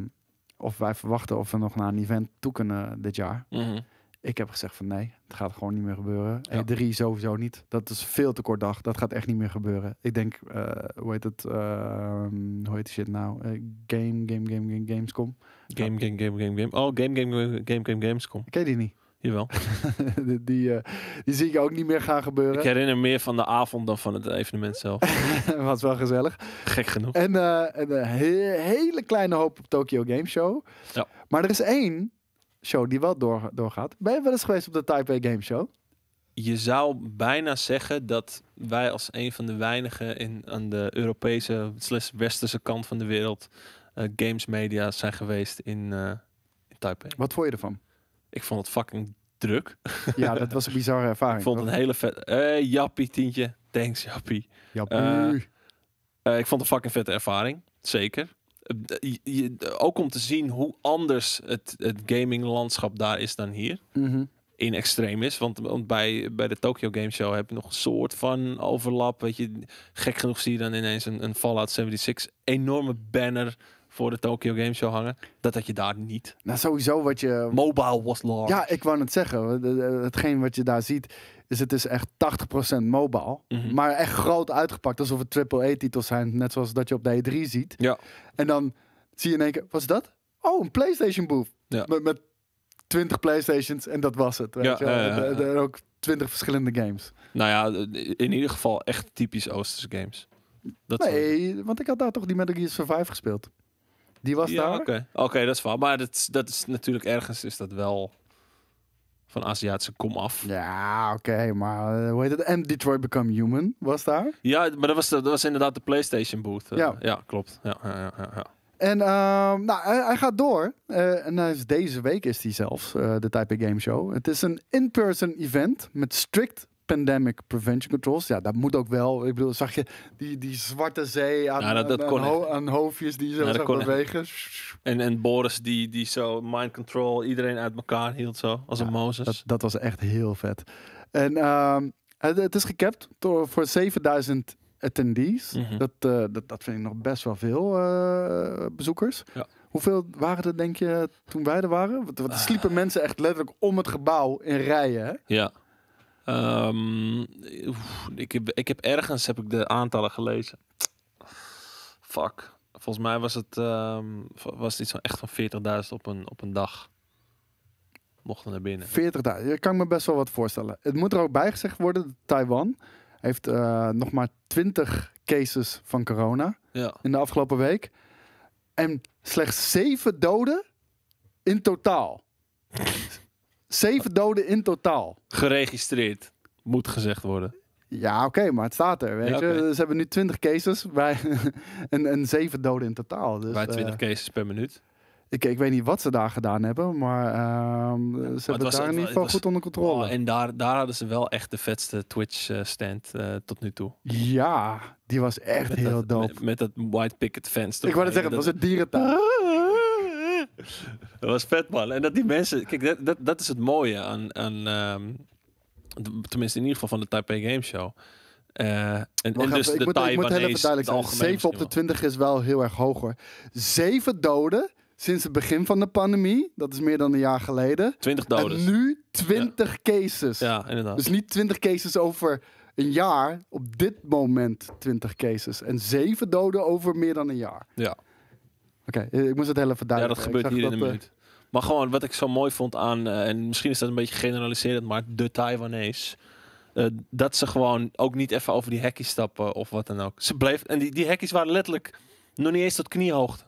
of wij verwachten of we nog naar een event toe kunnen dit jaar. Mhm. Ik heb gezegd van nee, het gaat gewoon niet meer gebeuren. Ja. E3 sowieso niet. Dat is veel te kort dag. Dat gaat echt niet meer gebeuren. Ik denk, eh, hoe heet het? Ehm, hoe heet het shit nou? Eh, game, game, game, game, Gamescom. Game,
game, game, game, game. Oh, game, game, game, game, Gamescom. Ken die niet? Jawel.
die, die, eh, die, zie ik ook niet meer gaan gebeuren. Ik
herinner meer van de avond dan van het evenement zelf. was wel gezellig. Gek genoeg.
En een hele kleine hoop op Tokyo Game Show. Maar er is één show die wel door, doorgaat. Ben je wel eens geweest op de Taipei Game Show?
Je zou bijna zeggen dat wij als een van de weinigen in, aan de Europese slechts westerse kant van de wereld uh, games media zijn geweest in, uh, in Taipei. Wat vond je ervan? Ik vond het fucking druk. Ja, dat was een
bizarre ervaring. ik vond het een hele vet.
Hey, eh, jappie tientje. Thanks, Jappie. Jappie. ik vond het een fucking vette ervaring. Zeker. Eh, ook om te zien hoe anders het, het gaminglandschap daar is dan hier. Mhm. In extreem is, want, bij, bij de Tokyo Game Show heb je nog een soort van overlap. Weet je, gek genoeg zie je dan ineens een, een Fallout 76 enorme banner voor de Tokyo Game Show hangen. Dat had je daar niet. Nou, sowieso wat je... Mobile was large. Ja,
ik wou het zeggen. Eh, eh, hetgeen wat je daar ziet, is het is echt 80% mobile. Mhm. Maar echt groot uitgepakt. Alsof het AAA-titels zijn. Net zoals dat je op de E3 ziet. Ja. En dan zie je in één keer, wat is dat? Oh, een PlayStation booth. Ja. Met, 20 PlayStations en dat was het. Weet ja, je? Uh, Er ook
20 verschillende games. Nou ja, in ieder geval echt typisch Oosterse games. Dat
nee, want ik had daar toch die Metal Gear Survive gespeeld.
Die was ja, daar? Oké, dat is waar. Maar dat, dat is natuurlijk ergens is dat wel van Aziatische kom af. Ja,
oké, maar eh, hoe heet het? En Detroit Become Human was daar?
Ja, maar dat was, dat was inderdaad de PlayStation booth. Eh, ja. ja, klopt. Ja, ja, ja, ja.
En ehm, nou, hij, gaat door. Eh, en deze week is hij zelfs, de Type Game Show. Het is een in-person event met strikt pandemic prevention controls. Ja, dat moet ook wel. Ik bedoel, zag je die, die zwarte
zee aan, ja, aan, hoofdjes die zo, zo bewegen. En, en Boris die, die zo mind control iedereen uit elkaar hield zo, als een Mozes.
Dat, dat, was echt heel vet. En ehm, het, is gekapt voor 7000 attendees. Mhm. Eh, dat, dat, vind ik nog best wel veel eh, bezoekers. Hoeveel waren er, denk je, toen wij er waren? Want er ah. sliepen mensen echt letterlijk om het gebouw in rijen. Hè?
Ja. Ehm, ik, heb, ik heb ergens heb ik de aantallen gelezen. Fuck. Volgens mij was het, ehm, was iets van echt van 40.000 op een, op een dag. Mochten naar binnen.
40.000. Je kan me best wel wat voorstellen. Het moet er ook bij gezegd worden Taiwan heeft eh, nog maar 20 cases van corona ja. in de afgelopen week. En slechts 7 doden in totaal. Zeven doden in totaal. Geregistreerd, moet gezegd worden. Ja, oké, maar het staat er. Weet je? Ze hebben nu 20 cases bij en, zeven doden in totaal. Dus, bij 20 eh,
cases per minuut.
Ik, ik weet niet wat ze daar gedaan hebben, maar ehm, ze hebben daar in ieder geval
goed onder controle. en daar, daar hadden ze wel echt de vetste Twitch-stand eh, eh, tot nu toe. Ja, die was echt heel dat, dope. Met, dat white picket fence. Ik wou zeggen, dat was het dierentuin. dat was vet, man. En dat die mensen... Kijk, dat, dat, dat is het mooie aan... aan um, tenminste, in ieder geval van de Taipei Game Show. Uh, en, en dus de ik, moet, ik moet heel even duidelijk zijn. 7 op
de 20 is wel heel erg hoog hoor. 7 doden sinds het begin van de pandemie. Dat is meer dan een jaar geleden. 20 doden. En nu 20 ja. cases. Ja, inderdaad. Dus niet 20 cases over een jaar. Op dit moment 20 cases. En 7 doden over meer dan een jaar. Ja. Oké, eh, ik moest het heel even duidelijk. Ja, dat gebeurt hier in de minuut.
Maar gewoon wat ik zo mooi vond aan, eh, en misschien is dat een beetje generaliserend, maar de Taiwanese. Eh, dat ze gewoon ook niet even over die hekjes stappen of wat dan ook. Ze bleef, en die, die hekjes waren letterlijk nog niet eens tot kniehoogte.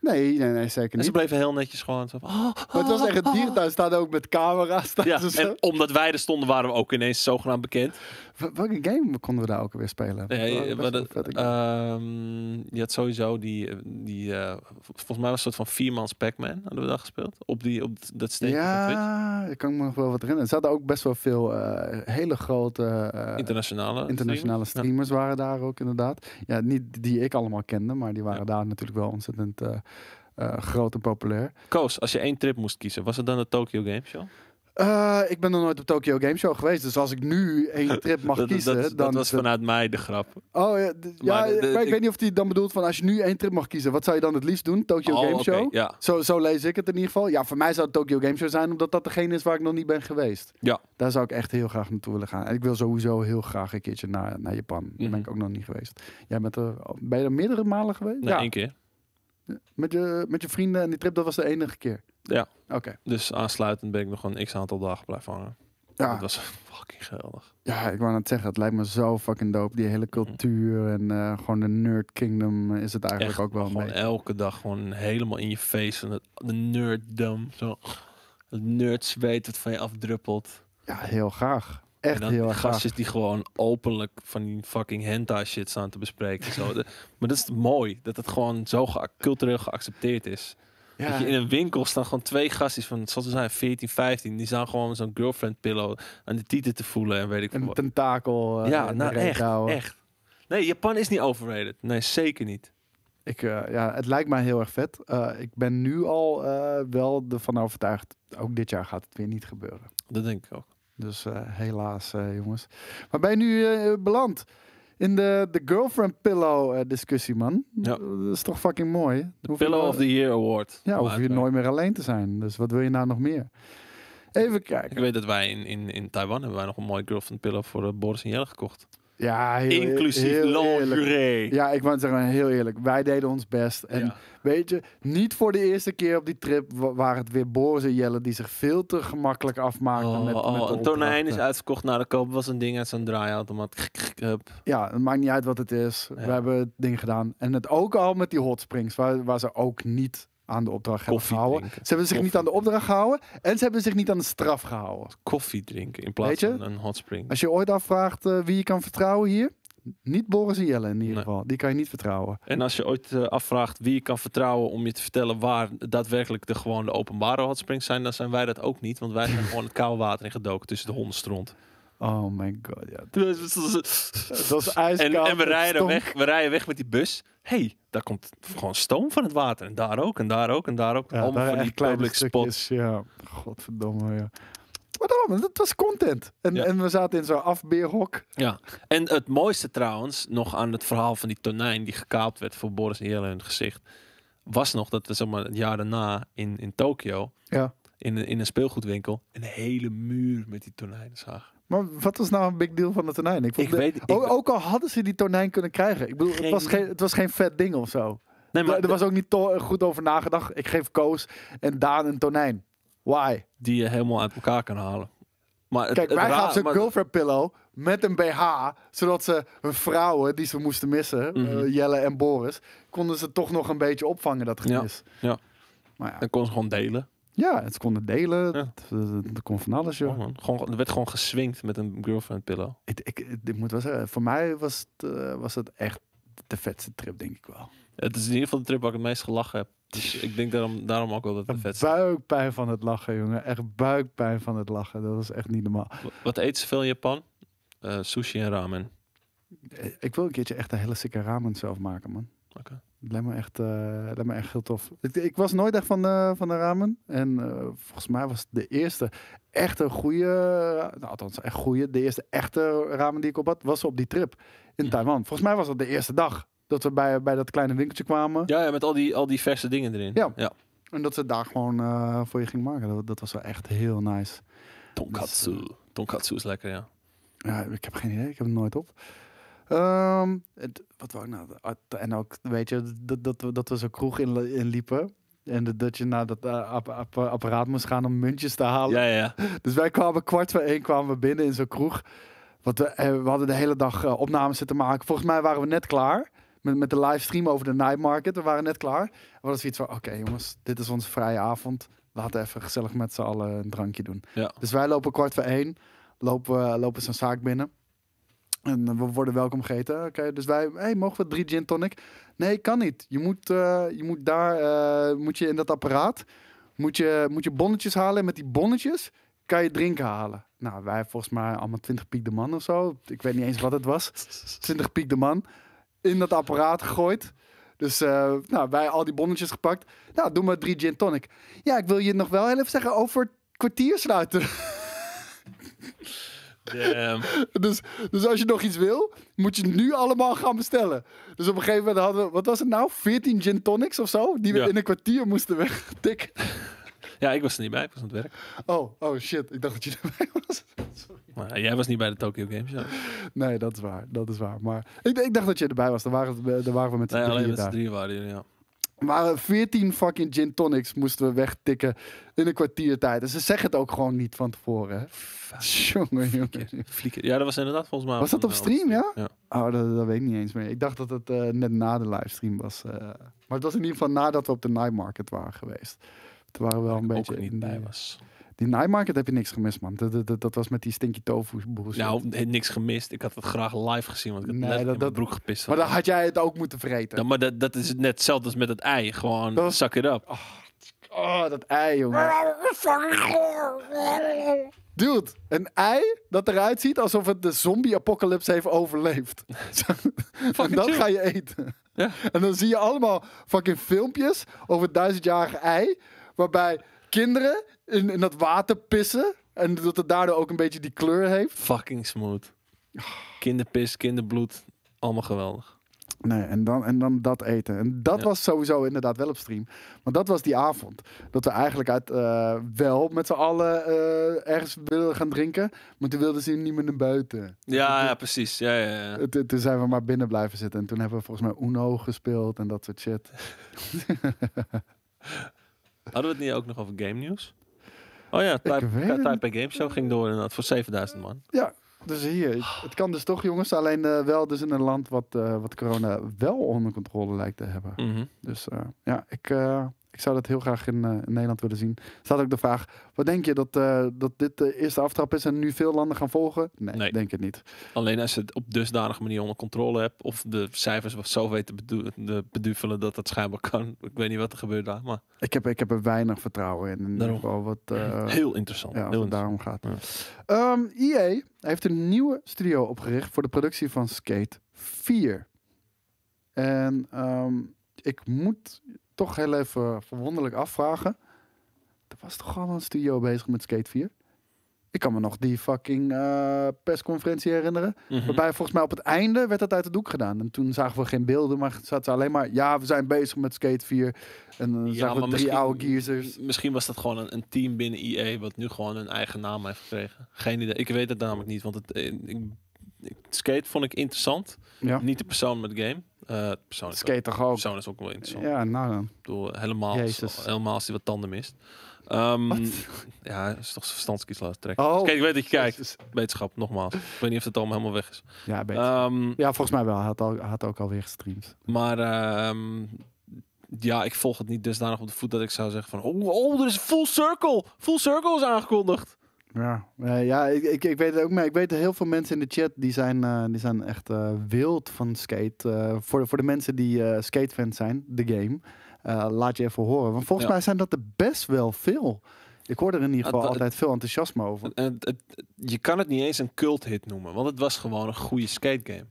Nee, nee, nee, zeker niet. En ze
bleven heel netjes gewoon zo. Ah, het was ah, echt een ah, dierentuin, staan ook met camera's. Ja, en omdat wij er stonden, waren we ook ineens zogenaamd bekend welke game konden we daar ook weer spelen? Eh, ehm, je had sowieso die, eh, die eh, volgens mij was soort van viermans Pac-Man hadden we daar gespeeld. Op, die, op dat steek.
Ja, ik kan me nog wel wat herinneren. Er zaten ook best wel veel hele grote
internationale, internationale
streamers, waren daar ook inderdaad. Ja, niet die ik allemaal kende, maar die waren daar natuurlijk wel ontzettend groot en populair.
Koos, als je één trip moest kiezen, was het dan de Tokyo Game Show?
Eh, ik ben nog nooit op Tokyo Game Show geweest, dus als ik nu één trip mag kiezen... Dat, dan dat was vanuit
mij de grap.
Oh ja, ja maar, ik, weet niet of hij dan bedoelt van als je nu één trip mag kiezen, wat zou je dan het liefst doen? Tokyo oh, Game Show? Zo, zo lees ik het in ieder geval. Ja, voor mij zou het Tokyo Game Show zijn, omdat dat degene is waar ik nog niet ben geweest. Ja. Daar zou ik echt heel graag naartoe willen gaan. En ik wil sowieso heel graag een keertje naar, naar Japan. Daar ben ik mhm. ook nog niet geweest. Jij bent er, ben je er meerdere malen geweest? Nee, ja. één keer. Met je, met je vrienden en die trip, dat was de enige
keer? Ja. Oké. Dus aansluitend ben ik nog gewoon x aantal dagen blijven hangen. Ja. Dat was fucking geweldig.
Ja, ik wou net zeggen, het lijkt me zo fucking dope. Die hele mhm. cultuur en eh, gewoon de nerd kingdom is het eigenlijk ook wel gewoon
elke dag gewoon helemaal in je face. En het, de nerddom, zo. Het nerdzweet wat van je afdruppelt. Ja, heel graag. Echt en heel erg gastjes die gewoon openlijk van die fucking hentai shit staan te bespreken. maar dat is mooi, dat het gewoon zo cultureel geaccepteerd is. Dat je in een winkel staan gewoon twee gastjes van, zoals zijn, 14, 15. Die staan gewoon zo'n girlfriend pillow aan de titel te voelen en weet ik veel Een tentakel. Uh, ja, nou echt, echt. Nee, Japan is niet overrated. Nee, zeker niet.
Ik, eh, ja, het lijkt mij heel erg vet. Eh, ik ben nu al wel ervan overtuigd. Ook dit jaar gaat het weer niet gebeuren. Dat denk ik ook. Dus eh, helaas, eh, jongens. Maar ben je nu eh, beland? in de, de girlfriend pillow discussie, man. Ja. Dat is toch fucking mooi. Pillow of the
Year Award. Ja, hoef je nooit
meer alleen te zijn. Dus wat wil je nou nog meer? Even kijken. Ik weet
dat wij in, in, in Taiwan hebben wij nog een mooie girlfriend pillow voor Boris en Jelle gekocht.
Ja, heel, Inclusief
heel, Ja,
ik wou zeggen, heel eerlijk. Wij deden ons best. En weet je, niet voor de eerste keer op die trip... waar het weer boze jellen Jelle die zich veel te gemakkelijk afmaakten oh, met, met oh, de tonijn is
uitverkocht. Na, de koop was een ding uit zo'n draaiautomaat. Ja, het maakt niet uit wat het is. We hebben het
ding gedaan. En het ook al met die hot springs... waar, waar ze ook niet aan de opdracht hebben gehouden. Ze hebben zich niet aan de opdracht gehouden en ze hebben zich niet aan de straf gehouden.
Koffie drinken in plaats van een hot spring.
Als je ooit afvraagt eh, wie je kan vertrouwen hier, niet Boris en in ieder geval. Die kan je niet vertrouwen.
En als je ooit eh, afvraagt wie je kan vertrouwen om je te vertellen waar daadwerkelijk de gewone openbare hot springs zijn, dan zijn wij dat ook niet, want wij zijn gewoon het koude water in gedoken tussen de hondenstront. Oh my god, ja. Dat is ijskoud. En, en we, rijden weg, we rijden weg met die bus. hey, daar komt gewoon stoom van het water. En daar ook, en daar ook, en daar ook. Ja, van die public spots. Ja, godverdomme, ja.
allemaal? dat was content. En, en we zaten in zo'n afbeerhok.
Ja. En het mooiste trouwens, nog aan het verhaal van die tonijn die gekaapt werd voor Boris en Jelle hun gezicht, was nog dat we zomaar een jaar daarna in, in Tokio, ja. in, in een speelgoedwinkel, een hele muur met die tonijnen zagen.
Maar wat was nou een big deal van de tonijn? Ik, ik weet, ook, al hadden ze die tonijn kunnen krijgen. Ik bedoel, het, was geen, het was geen vet ding of zo. Nee, maar er, was ook niet goed over nagedacht. Ik geef Koos en Daan een tonijn. Why? Die
je helemaal uit elkaar kan halen.
Maar Kijk, wij gaven ze een girlfriend pillow met een BH, zodat ze hun vrouwen, die ze moesten missen, eh, mhm. Jelle en Boris, konden ze toch nog een beetje opvangen, dat gemis.
Ja, ja. ja. Dan kon ze gewoon delen. Ja, het konden eh, delen. er Het, kon van alles, joh. Gewoon, er werd gewoon geswingd
met een girlfriend pillow. Ik, ik, moet wel zeggen, voor mij was het, eh, was het echt de
vetste trip, denk ik wel. Het is in ieder geval de trip waar ik het meest gelachen heb. Dus ik denk daarom, daarom ook wel dat het vet
Buikpijn van het lachen, jongen. Echt buikpijn van het lachen. Dat was echt niet normaal.
Wat eet ze veel in Japan? Uh, sushi en ramen.
Ik wil een keertje echt een hele sikke ramen zelf maken, man. Oké. Het lijkt me echt, uh, me echt heel tof. Ik, ik was nooit echt van de, van de ramen. En eh, volgens mij was de eerste echte goede, nou, althans echt goede, de eerste echte ramen die ik op had, was op die trip in mhm. Taiwan. Volgens mij was dat de eerste dag
dat we bij, bij dat kleine winkeltje kwamen. Ja, ja met al die, al die verse dingen erin. Ja. ja. En dat ze daar
gewoon eh, voor je ging maken. Dat, dat, was wel echt heel nice. Tonkatsu. Dus, Tonkatsu is lekker, ja. Ja, ik heb geen idee. Ik heb het nooit op. Um, het, wat wou ik nou? Ah, en ook, weet je, dat, dat, dat we zo'n kroeg in, in liepen. En dat je naar dat eh, apparaat moest gaan om muntjes te halen. Ja, ja. Dus wij kwamen kwart voor één kwamen we binnen in zo'n kroeg. Want eh, we, hadden de hele dag eh, opnames zitten maken. Volgens mij waren we net klaar. Met, met de livestream over de night market. We waren net klaar. We hadden zoiets van, oké jongens, dit is onze vrije avond. Laten we even gezellig met z'n allen een drankje doen. Ja. Dus wij lopen kwart voor één. Lopen, lopen zo'n zaak binnen. En eh, we worden welkom gegeten. Oké, dus wij, hey, mogen we drie gin tonic? Nee, kan niet. Je moet, eh, je moet daar, eh, moet je in dat apparaat, moet je, moet je bonnetjes halen. En met die bonnetjes kan je drinken halen. Nou, wij volgens mij allemaal 20 piek de man of zo. Ik weet niet eens wat het was. 20 piek de man. In dat apparaat gegooid. Dus nou, wij al die bonnetjes gepakt. Nou, doe maar drie gin tonic. Ja, ik wil je nog wel even zeggen over kwartier sluiten. dus, dus als je nog iets wil, moet je nu allemaal gaan bestellen. Dus op een gegeven moment hadden we, wat was het nou? 14 gin tonics of zo? Die we in een kwartier moesten wegtikken.
Ja, ik was er niet bij. Ik was aan het werk. Oh, oh shit. Ik dacht dat je erbij was. Maar jij was niet bij de Tokyo Games Show.
Nee, dat is waar. Dat is waar. Maar ik, ik dacht dat je erbij was. daar waren, waren we
met z'n nee, drieën Nee, alleen met z'n drieën waren jullie, ja
waren 14 fucking gin tonics moesten we wegtikken in een kwartier tijd. En dus ze zeggen het ook gewoon niet van tevoren. Jongen, jongen. Ja, dat was
inderdaad volgens mij. Was dat op stream, ja?
ja? Oh, dat, dat, weet ik niet eens meer. Ik dacht dat het eh, net na de livestream was. Eh. maar het was in ieder geval nadat we op de night market waren geweest. Toen waren wel een beetje. Ook niet was. Die market heb je niks gemist, man. Dat, dat, was met die stinky tofu
boel. Nou, niks gemist. Ik had het graag live gezien, want ik had nee, dat, mijn broek gepist. Maar dan had jij het ook moeten vreten. maar dat, dat is net hetzelfde als met het ei. Gewoon, dat zak it up. Oh, oh, dat ei, jongen. Dude, een ei dat eruit
ziet alsof het de zombie-apocalypse heeft overleefd. en dat ga je eten. Ja. En dan zie je allemaal fucking filmpjes over het duizendjarige ei, waarbij kinderen in, in dat water pissen. En dat het daardoor ook een beetje die kleur heeft.
Fucking smooth. Kinderpist, kinderbloed. Allemaal geweldig. Nee, en
dan, en dan dat eten. En dat was sowieso inderdaad wel op stream. Maar dat was die avond. Dat we eigenlijk uit, eh, wel met z'n allen eh, ergens wilden gaan drinken. Maar toen wilden ze niet meer naar buiten.
Ja, ja precies. Ja, ja, ja.
Toen, toen zijn we maar binnen blijven zitten. En toen hebben we volgens mij Uno gespeeld en dat soort shit.
Hadden we het niet ook nog over game news? Oh ja, Type Type Game Show ging door en dat voor 7000 man. Ja,
dus hier. Het kan dus toch, jongens. Alleen eh, wel dus in een land wat, eh, wat corona wel onder controle lijkt te hebben. Mhm. Dus eh, ja, ik, ik zou dat heel graag eh, in, Nederland willen zien. Staat ook de vraag: wat denk je dat, eh, dat dit de eerste aftrap is en nu veel landen gaan volgen?
Nee, nee. denk het niet. Alleen als je het op dusdanige manier onder controle hebt of de cijfers zo weten te beduvelen dat dat schijnbaar kan. Ik weet niet wat er gebeurt daar, maar
ik heb, ik heb er weinig vertrouwen in. daarom. wat, eh, heel interessant. Ja, heel het daarom gaat. Ja. EA ehm, e heeft een nieuwe studio opgericht voor de productie van Skate 4. En ehm, ik moet toch heel even verwonderlijk afvragen. Er was toch al een studio bezig met Skate 4? Ik kan me nog die fucking eh, persconferentie herinneren. Mhm. Waarbij volgens mij op het einde werd dat uit het doek gedaan. En toen zagen we geen beelden, maar zaten ze alleen maar... Ja, we zijn bezig met Skate 4. En dan ja, zagen we drie oude
Misschien was dat gewoon een, een team binnen IE... wat nu gewoon een eigen naam heeft gekregen. Geen idee. Ik weet het namelijk niet, want het, eh, ik skate vond ik interessant. Ja. Niet de persoon met game. Uh, skate toch ook. Persoon is ook wel interessant. Ja, nou dan. helemaal, Jezus. helemaal als hij wat tanden mist. Ehm, ja, is toch verstandskieslaar trekken. Oh. kijk, ik weet dat je kijkt. Wetenschap, nogmaals. Ik weet niet of het allemaal helemaal weg is. Ja,
um, ja volgens mij wel. Hij had, al, had ook alweer gestreamd.
Maar ehm, ja, ik volg het niet dusdanig op de voet dat ik zou zeggen van... Oh, oh er is full circle! Full circle is aangekondigd! Ja,
ja ik, ik, ik, weet het ook, maar ik weet heel veel mensen in de chat die zijn, eh, die zijn echt eh, wild van skate. Eh, voor, voor de mensen die skatefans zijn, de game, laat je even horen. Want volgens mij zijn dat er best wel veel. Ik hoor er in ieder geval altijd veel enthousiasme
over. je kan het niet eens een cult-hit noemen, want het was gewoon een goede skate game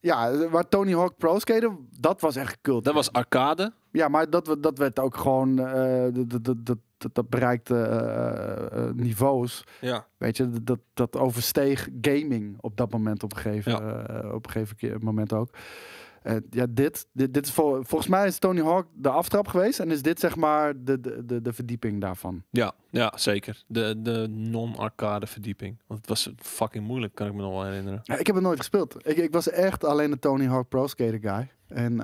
Ja,
waar Tony Hawk
Pro Skater dat was echt cult. Dat was arcade.
Ja, maar dat, dat werd ook gewoon. Uh, dat, bereikte bereikt eh, eh, eh, niveaus. Ja. Weet je, dat, dat oversteeg gaming op dat moment op een gegeven, op gegeven moment ook. ja, dit, dit, is volgens mij is Tony Hawk de aftrap geweest en is dit zeg maar de, de, de, de verdieping
daarvan. Ja, ja zeker. De, de non-arcade verdieping. Want het was fucking moeilijk, kan ik me nog wel herinneren. Ja, ik
heb het nooit gespeeld. Ik, ik was echt alleen de Tony Hawk Pro Skater guy. En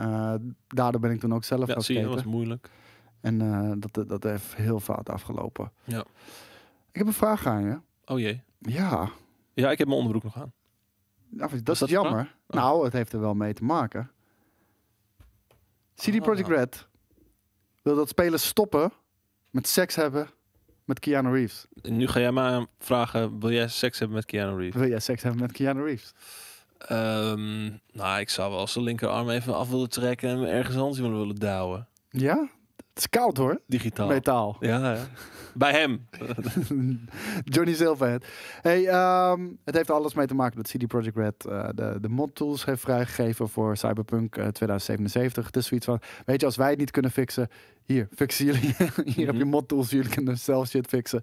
daardoor ben ik toen ook zelf ja, gaan skaten. Ja, dat was moeilijk. En eh, dat, eh, dat heeft heel fout afgelopen. Ja. Ik heb een vraag aan je. Oh jee. Ja.
Ja, ik heb mijn onderbroek nog aan. Nou, dat, is jammer.
Oh. Nou, het heeft er wel mee te maken. City ah. Project Red wil dat spelers stoppen met seks
hebben met Keanu Reeves. Nu ga jij maar vragen, wil jij seks hebben met Keanu Reeves? Wil jij seks hebben met Keanu Reeves? Ehm, nou, ik zou wel zijn linkerarm even af willen trekken en ergens anders willen, willen douwen. Ja?
Het is koud hoor. Digitaal. Metaal. Ja, ja. Bij hem. Johnny Silverhead. Hey, ehm, het heeft alles mee te maken dat CD Project Red eh, de, de mod tools heeft vrijgegeven voor Cyberpunk 2077. Eh, dus zoiets van, weet je, als wij het niet kunnen fixen, hier, fixen jullie. hier mm heb je mhm. mod tools, jullie kunnen zelf shit fixen.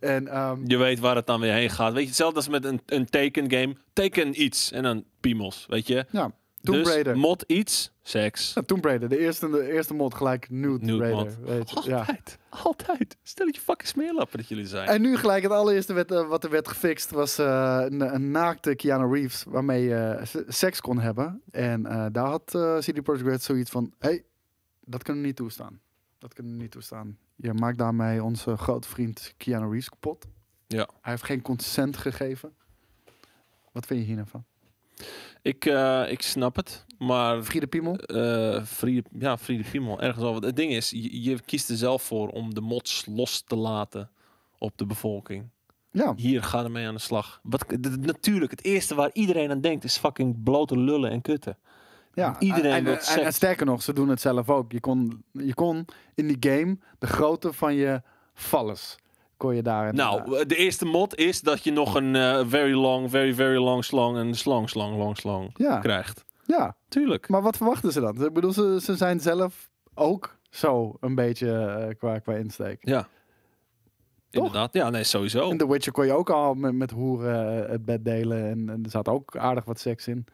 En, ehm, je weet waar het dan weer heen gaat. Weet je, hetzelfde als met een, een teken game. Teken iets en dan Pimos. weet je. Ja. Tomb dus
mod iets, seks. Ja, Tomb de eerste, de eerste mod gelijk Nude, nude Weet je. Altijd, ja.
altijd. Stel dat je fucking smeerlappen dat jullie zijn. En
nu gelijk het allereerste eh, wat er werd gefixt was eh, een, een, naakte Keanu Reeves waarmee je eh, seks kon hebben. En daar had CD Projekt Red zoiets van, hey, dat kunnen we niet toestaan. Dat kunnen we niet toestaan. Je maakt daarmee onze grote vriend Keanu Reeves kapot. Ja. Hij heeft geen consent gegeven. Wat vind je hier nou van?
Ik, eh, ik snap het, maar... Friede Piemel? Eh, Friede, ja, Friede Piemel, ergens al. Het ding is, je, kiest er zelf voor om de mods los te laten op de bevolking. Ja. Hier, ga ermee aan de slag. Wat, natuurlijk, het eerste waar iedereen aan denkt is fucking blote lullen en kutten. Ja, iedereen en, en, en, en,
sterker nog, ze doen het zelf ook. Je kon, je kon in die game de grootte van je
vallers kon je daar... Nou, eh, de eerste mod is dat je nog een eh, very long, very, very long slang en slang, slang, long slang ja. krijgt.
Ja. Tuurlijk. Maar wat verwachten ze dan? Ik bedoel, ze, ze zijn zelf ook zo een beetje eh, qua, qua insteek. Ja.
Toch? Inderdaad, ja, nee, sowieso.
In The Witcher kon je ook al met, met hoeren het bed delen en, en, er zat ook aardig wat seks in.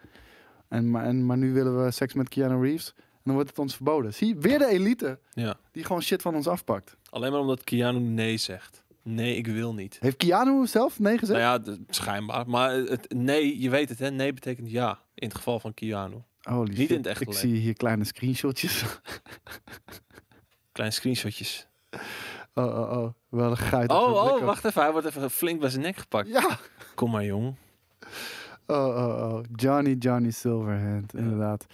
En, maar, en, maar nu willen we seks met Keanu Reeves en dan wordt het ons verboden. Zie, weer de elite ja. die gewoon shit
van ons afpakt. Alleen maar omdat Keanu nee zegt. Nee, ik wil niet. Heeft Keanu zelf nee gezegd? Nou ja, schijnbaar. Maar het, nee, je weet het hè. Nee betekent ja. In het geval van Keanu. Holy niet in het Ik zie hier kleine screenshotjes. kleine screenshotjes. Oh, oh, oh. Wel een geit. Oh, oh, wacht even. Hij wordt even flink bij zijn nek gepakt. Ja. Kom maar, jong.
Oh, oh, oh. Johnny, Johnny Silverhand. Inderdaad.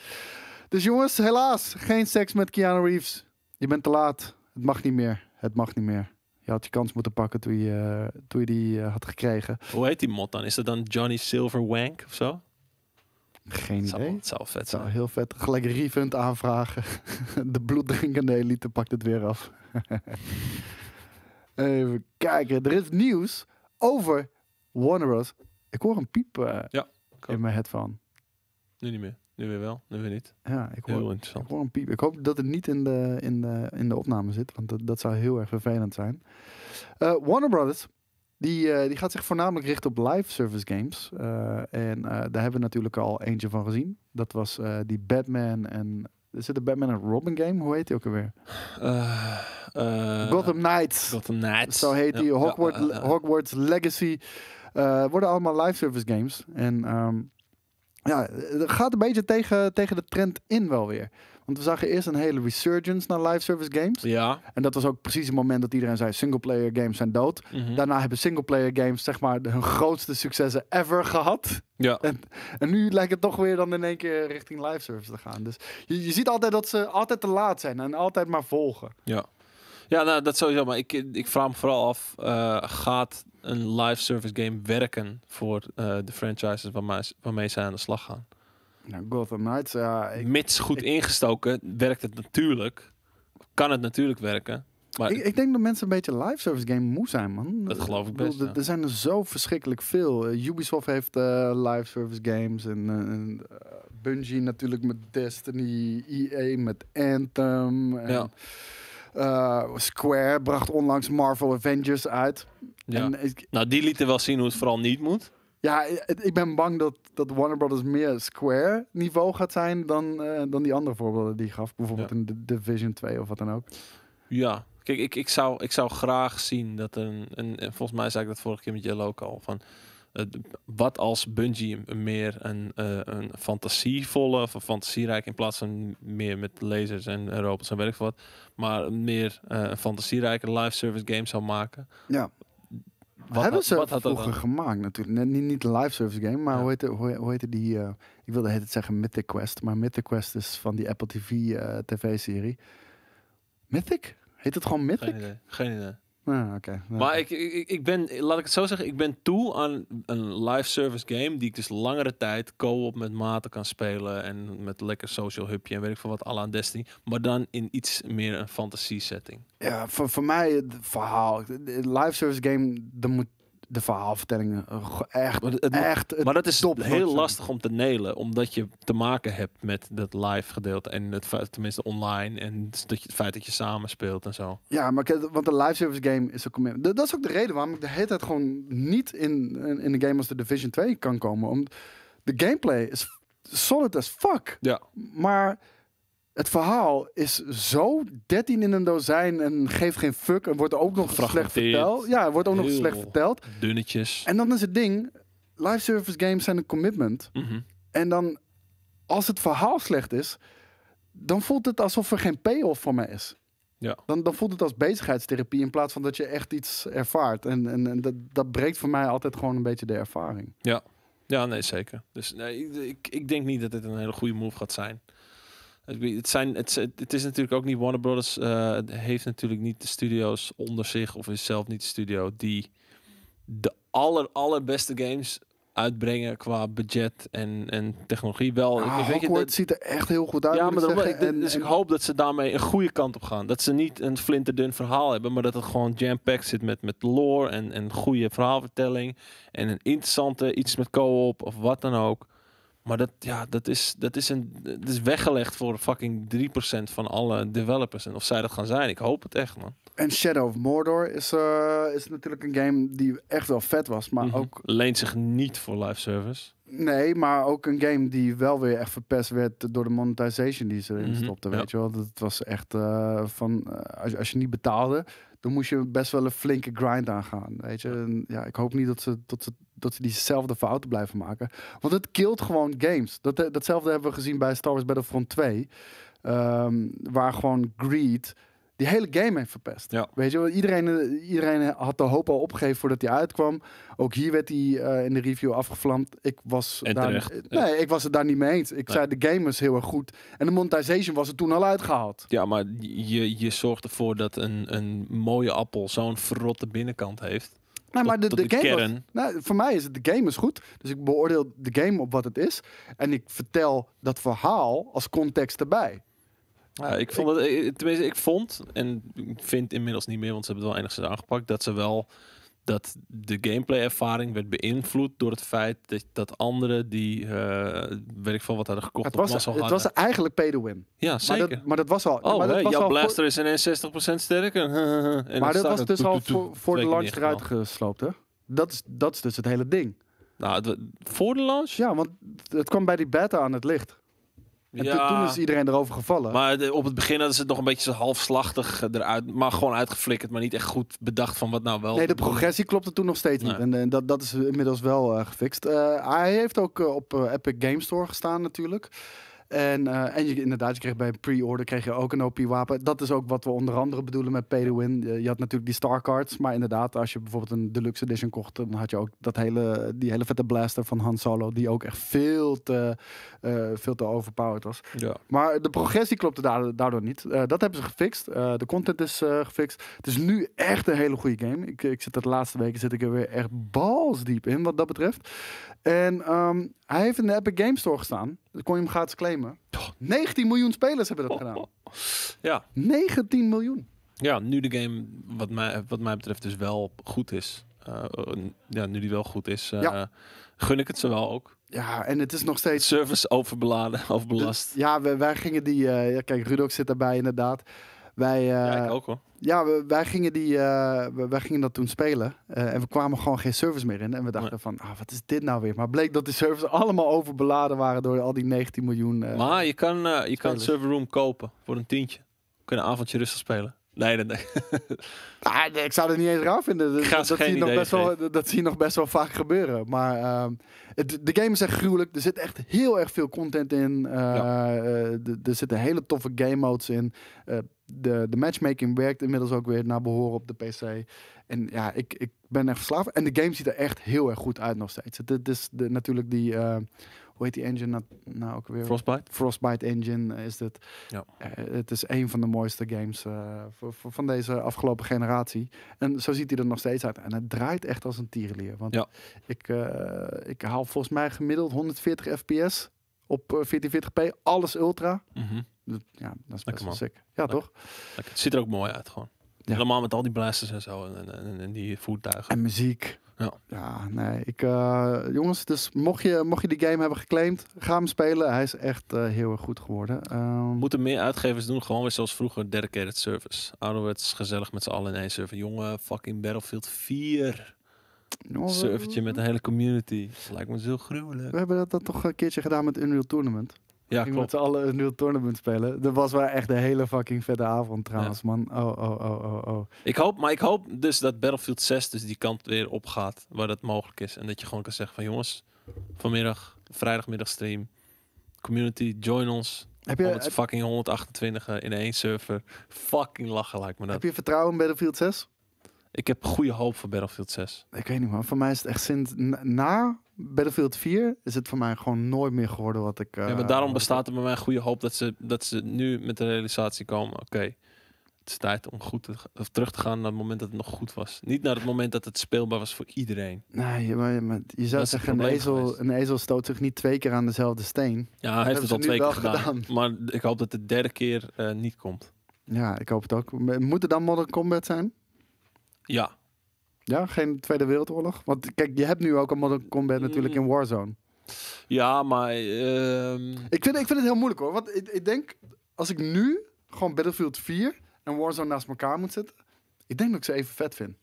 Dus jongens, helaas. Geen seks met Keanu Reeves. Je bent te laat. Het mag niet meer. Het mag niet meer je had je kans moeten pakken toen je, eh, toen die eh, had gekregen.
Hoe heet die mod dan? Is dat dan Johnny Silverwank of zo? Geen idee. Het vet zijn. heel vet. Gelijk refund
aanvragen. De bloeddrinkende elite pakt het weer af. Even kijken. Er is nieuws over Warner Bros. Ik hoor een
piep eh, ja,
in mijn headphone.
Nu niet meer. Nu weer wel, nu weer niet. Ja, ik hoor, heel interessant.
Ik hoor een piep. Ik hoop dat het niet in de, in de, in de opname zit, want dat, dat zou heel erg vervelend zijn. Eh, Warner Brothers, die, eh, die gaat zich voornamelijk richten op live service games. Eh, en daar hebben we natuurlijk al eentje van gezien. Dat was die Batman en... Er zit een Batman en Robin game, hoe heet die ook alweer? Gotham Knights. Gotham Knights. Zo heet die. Hogwarts, Hogwarts Legacy. worden allemaal live service games. En... Ehm, ja, het eh, gaat een beetje tegen, tegen de trend in wel weer. Want we zagen eerst een hele resurgence naar live service games. Ja. En dat was ook precies het moment dat iedereen zei: single player games zijn dood. Mhm. Daarna hebben single player games, zeg maar, hun grootste successen ever gehad. Ja. En, nu lijkt het toch weer dan in één keer richting live service te gaan. Dus je, je ziet altijd dat ze altijd te laat zijn en altijd maar volgen.
Ja. Ja, nou, dat sowieso. Maar ik, ik vraag me vooral af, uh, gaat een live service game werken voor eh, de franchises waarmee, waarmee zij aan de slag gaan. Nou, Gotham Knights, ja. Mits goed ingestoken, werkt het natuurlijk. Kan het natuurlijk werken. Maar ik,
ik, denk dat mensen een beetje live service game moe zijn, man. Dat
geloof ik best. Ja. Er
zijn er zo verschrikkelijk veel. Eh, Ubisoft heeft uh, live service games. En Bungie natuurlijk met Destiny. EA met Anthem. En ja. Eh, Square bracht onlangs Marvel Avengers uit. Ja. En
nou, die lieten wel zien hoe het vooral niet moet. Ja,
ik ben bang dat, dat Warner Brothers meer Square niveau gaat zijn dan, eh, dan die andere voorbeelden die gaf. Bijvoorbeeld in Division 2 of wat dan ook.
Ja, kijk, ik, ik, zou, ik zou graag zien dat een, een, volgens mij zei ik dat vorige keer met Jelle ook al, van eh, wat als Bungie meer een, eh, een fantasievolle of fantasierijk in plaats van meer met lasers en robots en werk wat, maar meer eh, een fantasierijke live service game zou maken. Ja.
Wat hebben ze wat vroeger gemaakt natuurlijk. niet, niet een live service game, maar ja. hoe, heette, hoe, hoe heette die... ik wilde het zeggen Mythic Quest, maar Mythic Quest is van die Apple TV tv-serie. Mythic? Heet het gewoon Mythic? Geen idee. Ah,
Maar ik, ik, ik, ben, laat ik het zo zeggen, ik ben toe aan een live service game die ik dus langere tijd co-op met maten kan spelen en met lekker social hubje en weet ik veel wat, aan Destiny, maar dan in iets meer een fantasy setting.
Ja, voor, voor mij het verhaal, live service game, er moet de verhaalvertellingen. Eh, echt, maar, het, echt maar dat is heel lastig om
te nelen. Omdat je te maken hebt met dat live gedeelte. En het feit, tenminste online. En dat je, het feit dat je samen speelt en zo.
Ja, maar want de live service game is ook Dat is ook de reden waarom ik de hele tijd gewoon niet in, in, de game als de Division 2 kan komen. Om, de gameplay is solid as fuck. Ja. Maar het verhaal is zo 13 in een dozijn en geeft geen fuck en wordt ook nog slecht verteld. Ja, wordt ook nog slecht verteld.
Dunnetjes.
En dan is het ding, live service games zijn een commitment. Mhm. En dan, als het verhaal slecht is, dan voelt het alsof er geen payoff voor mij is. Ja. Dan, dan voelt het als bezigheidstherapie in plaats van dat je echt iets ervaart. En, en, en dat, dat breekt voor mij altijd gewoon een beetje de ervaring.
Ja, ja nee, zeker. Dus nee, ik, ik, ik denk niet dat dit een hele goede move gaat zijn. Het, zijn, het, is natuurlijk ook niet Warner Brothers uh, heeft natuurlijk niet de studio's onder zich of is zelf niet de studio die de aller allerbeste games uitbrengen qua budget en, en technologie. Wel, ik, ah, weet je, ziet er
echt heel goed uit. Ja, maar dan, ik, en, dus
ik hoop dat ze daarmee een goede kant op gaan. Dat ze niet een flinterdun verhaal hebben, maar dat het gewoon jam-packed zit met, met lore en, en goede verhaalvertelling en een interessante iets met co-op of wat dan ook. Maar dat, ja, dat, is, dat, is een, dat is weggelegd voor fucking 3% van alle developers. En of zij dat gaan zijn, ik hoop het echt, man.
En Shadow of Mordor is, eh, is natuurlijk een game die echt wel vet was, maar mhm. ook...
Leent zich niet voor live service.
Nee, maar ook een game die wel weer echt verpest werd door de monetization die ze erin mm weet je wel. Dat was echt eh, van, eh, als, je, als je niet betaalde, dan moest je best wel een flinke grind aangaan, weet je. ja, ik hoop niet dat ze, dat ze dat ze diezelfde fouten blijven maken. Want het killt gewoon games. Dat, eh, datzelfde hebben we gezien bij Star Wars Battlefront 2. Ehm, waar gewoon greed die hele game heeft verpest. Ja. Weet je, iedereen, eh, iedereen had de hoop al opgegeven voordat hij uitkwam. Ook hier werd hij eh, in de review afgevlamd.
Ik was, daar, nee, ik
was het daar niet mee eens. Ik zei, de
game was heel erg goed. En de monetization was er toen al uitgehaald. Ja, maar je, je zorgt ervoor dat een, een mooie appel zo'n verrotte binnenkant heeft. Nee, maar de, de, game kern.
nou, voor mij is het, de game is goed. Dus ik beoordeel de game op wat het is. En ik vertel dat verhaal als context erbij.
Ja, ik vond dat, eh, tenminste, ik vond en vind inmiddels niet meer, want ze hebben het wel enigszins aangepakt, dat ze wel dat de gameplay-ervaring werd beïnvloed door het feit dat, dat anderen die, uh, weet ik veel wat hadden gekocht, het was, het was
eigenlijk pay to win.
Ja, zeker. Maar dat, was al. Oh, maar dat jouw al blaster is in 60% sterker. en maar dat was dus al voor, de launch eruit
gesloopt, hè? Dat is, dus het hele ding. Nou, voor de launch? Ja, want het kwam bij die beta aan het licht. En ja, toen is iedereen erover
gevallen. Maar op het begin hadden ze het nog een beetje halfslachtig eruit, maar gewoon uitgeflikkerd, maar niet echt goed bedacht van wat nou wel. Nee, de progressie
klopte toen nog steeds niet. En, en, eh, dat, dat is inmiddels wel eh, gefixt. Eh, hij heeft ook op Epic Game Store gestaan natuurlijk. En, eh, en je, inderdaad, je kreeg bij pre-order kreeg je ook een OP-wapen. Dat is ook wat we onder andere bedoelen met pay to win. Je, had natuurlijk die star cards, maar inderdaad, als je bijvoorbeeld een deluxe edition kocht, dan had je ook dat hele, die hele vette blaster van Han Solo, die ook echt veel te, eh, veel te overpowered was. Ja. Maar de progressie klopte daardoor niet. Eh, dat hebben ze gefixt. de content is gefixt. Het is nu echt een hele goede game. Ik, ik zit de laatste weken zit ik er weer echt balsdiep in, wat dat betreft. En ehm, hij heeft in de Epic Game Store gestaan kon je hem gratis claimen. 19 miljoen spelers hebben dat gedaan.
Ja. 19 miljoen. Ja, nu de game, wat mij, wat mij betreft, dus wel goed is. Eh, ja, nu die wel goed is, eh, ja. gun ik het ze wel ook. Ja, en het is nog steeds... Service overbeladen, of belast.
ja, wij, gingen die... Eh, ja, kijk, Rudok zit daarbij inderdaad. Wij, eh, ja, ik ook hoor. Ja, wij, gingen die, eh, wij gingen dat toen spelen. Eh, en we kwamen gewoon geen service meer in. En we dachten van, ah, wat is dit nou weer? Maar bleek dat die servers allemaal overbeladen waren door al die 19 miljoen.
maar je kan, je kan kan server room kopen voor een tientje. kunnen een avondje rustig spelen. Nee, dat nee. Nou, ah, ik zou
het niet eens raar vinden. Dat, zie, je nog best wel, dat zie je nog best wel vaak gebeuren. Maar ehm, de game is echt gruwelijk. Er zit echt heel erg veel content in. Eh, eh, er zitten hele toffe game modes in. Eh, de, de matchmaking werkt inmiddels ook weer naar behoren op de PC. En ja, ik, ik ben echt verslaafd. En de game ziet er echt heel erg goed uit nog steeds. Het, is de, natuurlijk die hoe heet die engine nou, nou, ook weer? Frostbite. Frostbite Engine eh, is het. Ja. Eh, het is een van de mooiste games eh, voor, van deze afgelopen generatie. En zo ziet hij er nog steeds uit. En het draait echt als een tierenlier. Want ja. ik, ik haal volgens mij gemiddeld 140 fps op 1440p. Alles ultra.
Mhm. Ja, dat is best sick. Ja, toch? Het ziet er ook mooi uit gewoon. Helemaal met al die blasters en zo en, en, die voertuigen. En
muziek. Ja. ja, nee. Ik, eh, jongens, dus mocht je, mocht je die game hebben geclaimd, ga hem spelen. Hij is echt eh, heel erg goed geworden. Uh, Moeten
meer uitgevers doen, gewoon weer zoals vroeger, dedicated service. Ouderwets gezellig met z'n allen in één server. Jongen, fucking Battlefield 4. Servetje met een hele community. Lijkt me zo dus gruwelijk. We hebben dat, dat toch
een keertje gedaan met Unreal Tournament. Ja, ik met
alle een nieuw tournament
spelen. Dat was wel echt de hele fucking vette avond trouwens, man. Oh, oh, oh, oh, oh.
Ik hoop, maar ik hoop dus dat Battlefield 6 dus die kant weer op gaat, waar dat mogelijk is. En dat je gewoon kan zeggen van jongens, vanmiddag, vrijdagmiddag stream, community, join ons. Heb je, het fucking 128 eh, in één server. Fucking lachen lijkt me dat. Heb je vertrouwen
in Battlefield 6?
Ik heb goede hoop voor Battlefield 6. Ik weet niet
man, voor mij is het echt sinds na Battlefield 4 is het voor mij gewoon nooit meer geworden wat ik. Uh, ja, eh, maar daarom
bestaat er bij mij goede hoop dat ze, dat ze nu met de realisatie komen. Oké, het is tijd om goed of terug te gaan naar het moment dat het nog goed was. Niet naar het moment dat het speelbaar was voor iedereen.
Nee, maar, maar je zou zeggen, een ezel, een ezel stoot zich niet twee keer aan dezelfde steen. Ja, hij heeft het al twee keer gedaan.
Maar ik hoop dat de derde keer eh, niet komt.
Ja, ik hoop het ook. Moet er dan Modern Combat zijn? Ja. Ja, geen Tweede Wereldoorlog? Want kijk, je hebt nu ook een Modern Combat natuurlijk in mm. Warzone.
Ja, maar... Ehm, ik,
vind, ik vind het heel moeilijk hoor. Want ik, ik denk, als ik nu gewoon Battlefield 4 en Warzone naast elkaar moet zetten... Ik denk dat ik ze even vet vind.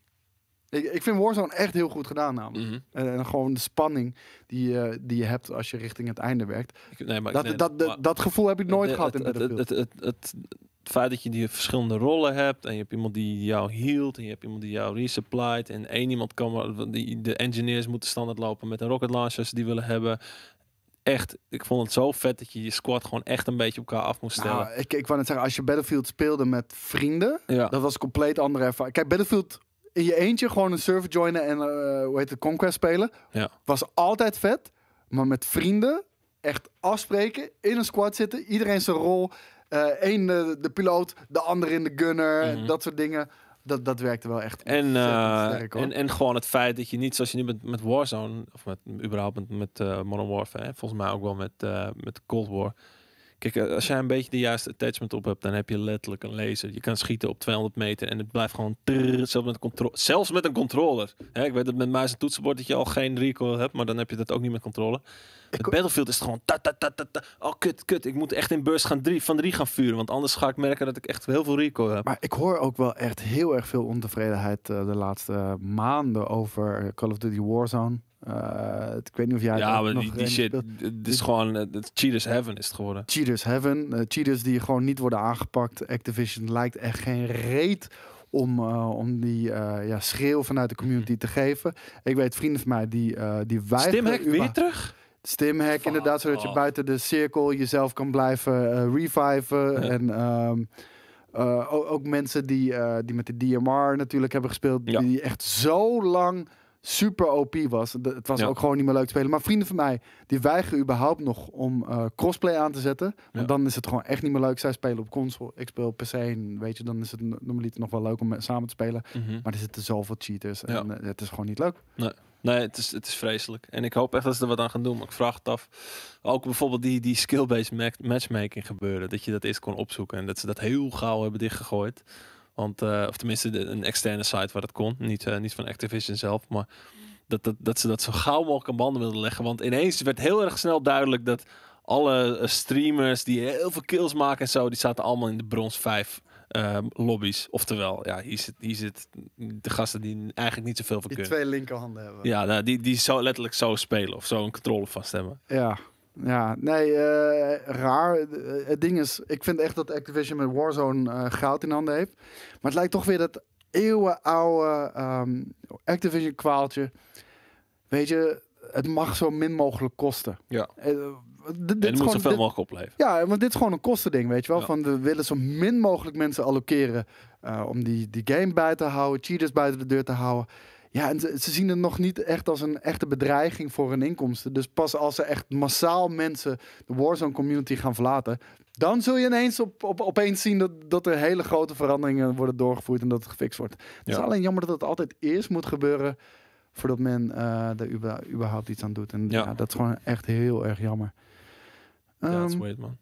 Ik, ik vind Warzone echt heel goed gedaan namelijk. Mhm. en, gewoon de spanning die, uh, die je hebt als je richting het einde werkt. Ik, nee, maar dat, dat, dat, gevoel heb ik nooit gehad in Battlefield
het feit dat je die verschillende rollen hebt en je hebt iemand die jou hield en je hebt iemand die jou resupplied en één iemand kan die, de engineers moeten standaard lopen met een rocket launcher ze die willen hebben echt, ik vond het zo vet dat je je squad gewoon echt een beetje op elkaar af moest nou, stellen.
ik, ik wou net zeggen, als je Battlefield speelde met vrienden, ja. dat was een compleet andere ervaring. Kijk, Battlefield in je eentje gewoon een server joinen en eh, hoe heet het, Conquest spelen, ja. was altijd vet. Maar met vrienden, echt afspreken, in een squad zitten, iedereen zijn rol. Eén eh, eh, de piloot, de ander in de gunner, mhm. dat soort dingen dat, dat werkte wel echt.
En, eh, en, en gewoon het feit dat je niet zoals je nu met, met Warzone, of met überhaupt met, met Modern Warfare, volgens mij ook wel met, met Cold War, Kijk, eh, als jij een beetje de juiste attachment op hebt, dan heb je letterlijk een laser. Je kan schieten op 200 meter en het blijft gewoon trrr, zelfs, met een zelfs met een controller. Hè, ik weet dat met muis en toetsenbord dat je al geen recoil hebt, maar dan heb je dat ook niet met controle. Het Battlefield is het gewoon ta, ta, ta, ta, ta. Oh, kut, kut. Ik moet echt in beurs gaan drie, van drie gaan vuren. Want anders ga ik merken dat ik echt heel veel recoil heb. Maar
ik hoor ook wel echt heel erg veel ontevredenheid eh, de laatste eh, maanden over Call of Duty Warzone. Eh, ik weet niet of jij. Ja, maar nog die, shit.
is gewoon. Eh, cheaters Heaven is het geworden.
Cheaters Heaven. Eh, cheaters die gewoon niet worden aangepakt. Activision lijkt echt geen reet om, om die ja, schreeuw vanuit de community te geven. Ik weet vrienden van mij die, die weigeren. Stimhack weer terug? Stimhack, inderdaad. Zodat je buiten de cirkel jezelf kan blijven reviven. En. Ehm, ook, ook, mensen die, die met de DMR natuurlijk hebben gespeeld, die echt zo lang super OP was. het was ook gewoon niet meer leuk te spelen. Maar vrienden van mij, die weigeren überhaupt nog om uh, crossplay aan te zetten. Want dan is het gewoon echt niet meer leuk. Zij spelen op console, ik speel PC. En weet je, dan is het normaliter nog wel leuk om samen te spelen. Mhm. Maar er zitten zoveel cheaters en
eh, het is gewoon niet leuk. Nee. Nee, het is, het is vreselijk. En ik hoop echt dat ze er wat aan gaan doen. Maar ik vraag het af. Ook bijvoorbeeld die, die skill-based matchmaking gebeuren. Dat je dat eerst kon opzoeken. En dat ze dat heel gauw hebben dichtgegooid. Want, eh, of tenminste de, een externe site waar dat kon. Niet, eh, niet van Activision zelf. Maar dat, dat, dat ze dat zo gauw mogelijk aan banden wilden leggen. Want ineens werd heel erg snel duidelijk dat alle eh, streamers die heel veel kills maken en zo, die zaten allemaal in de brons 5 ehm, lobby's. Oftewel, ja, hier zit, hier zit de gasten die eigenlijk niet zoveel van die Die twee linkerhanden hebben. Ja, nou, die, die zo letterlijk zo spelen of zo een controle vast hebben.
Ja. Ja, nee, eh, raar. Eh, het ding is, ik vind echt dat Activision met Warzone eh, geld in handen heeft. Maar het lijkt toch weer dat eeuwenoude ehm, Activision kwaaltje. Weet je, het mag zo min mogelijk kosten. Ja. dit, en het moet zoveel mogelijk opleveren. Ja, want dit is gewoon een kostending, weet je wel. Van we willen zo min mogelijk mensen allokeren om die, die game bij te houden, cheaters buiten de deur te houden. Ja, en ze, zien het nog niet echt als een echte bedreiging voor hun inkomsten. Dus pas als ze echt massaal mensen de Warzone community gaan verlaten, dan zul je ineens op, opeens zien dat, dat er hele grote veranderingen worden doorgevoerd en dat het gefixt wordt. Het is alleen jammer dat het altijd eerst moet gebeuren voordat men uh, er überhaupt iets aan doet. En ja. dat is gewoon echt heel erg jammer.
ja, dat is ehm, weird, man.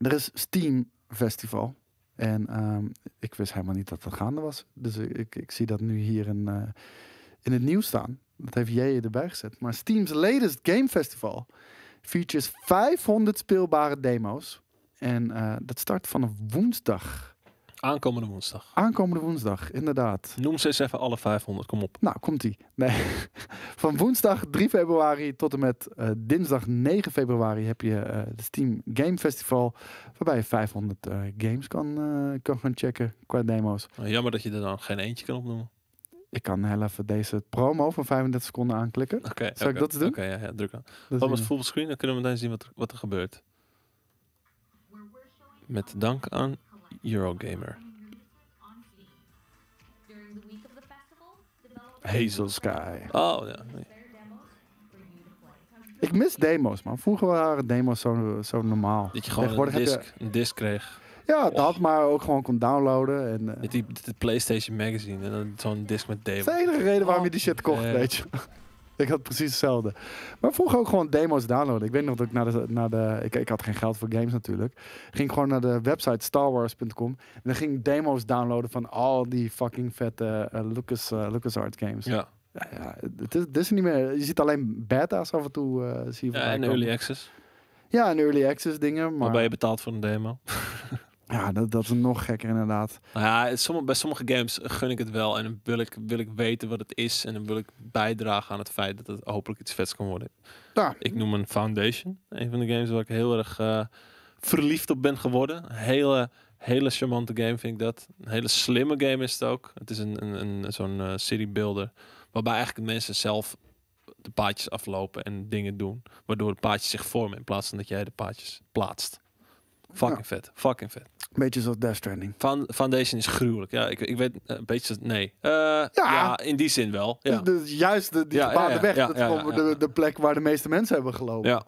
Er is Steam Festival. En ehm, ik wist helemaal niet dat dat gaande was. Dus ik, ik zie dat nu hier in, eh, in het nieuws staan. Dat heeft jij erbij gezet. Maar Steam's latest game festival features 500 speelbare demo's. En eh, dat start vanaf woensdag
Aankomende woensdag.
Aankomende woensdag, inderdaad. Noem ze eens even
alle 500, kom op.
Nou, komt-ie. Nee. Van woensdag 3 februari tot en met eh, dinsdag 9 februari heb je uh, het Steam Game Festival. Waarbij je 500 eh, games kan, kan gaan checken qua demo's.
Oh, jammer dat je er dan geen eentje kan opnoemen.
Ik kan heel even deze promo van 35 seconden aanklikken. Oké. Zal ik dat doen? Oké,
ja, druk aan. Op oh, het full screen, dan kunnen we meteen zien wat er, wat er gebeurt. Met dank aan Eurogamer. Hazel Sky. Oh ja.
Ik mis demo's, man. Vroeger waren demo's zo, zo normaal. Dat je gewoon een disc,
een disc kreeg.
Ja, dat, maar ook gewoon kon downloaden. En, uh... die,
PlayStation Magazine en dan zo'n disc met demo's. Dat is de
enige reden waarom je die shit kocht, weet je. ik had precies hetzelfde. Maar vroeg ook gewoon demo's downloaden. Ik weet nog dat ik naar de... Naar de ik, ik had geen geld voor games natuurlijk. Ging gewoon naar de website starwars.com. En dan ging demo's downloaden van al die fucking vette uh, Lucas, uh, LucasArts games. Ja. Ja, ja het, is, het niet meer... Je ziet alleen beta's af en toe.
Uh, zie je ja, en early
access. Ja, en early access dingen. Maar... Waarbij je
betaalt voor een demo. Ja, dat, dat
is nog gekker
inderdaad. Nou ja, bij sommige games gun ik het wel. En dan wil ik, wil ik weten wat het is. En dan wil ik bijdragen aan het feit dat het hopelijk iets vets kan worden. Ja. Ik noem een Foundation. Een van de games waar ik heel erg eh, verliefd op ben geworden. Hele, hele charmante game vind ik dat. Een hele slimme game is het ook. Het is een, een, een zo'n eh, city builder. Waarbij eigenlijk de mensen zelf de paadjes aflopen en dingen doen. Waardoor de paadjes zich vormen in plaats van dat jij de paadjes plaatst. Fucking vet. Fucking vet. Beetje zoals Death Stranding. foundation is gruwelijk. Ja, ik, ik weet eh, een beetje... Nee. Eh, ja. in die zin wel. Ja. Dus, dus juist de, die weg. dat is de,
de plek waar de meeste mensen hebben gelopen. Ja.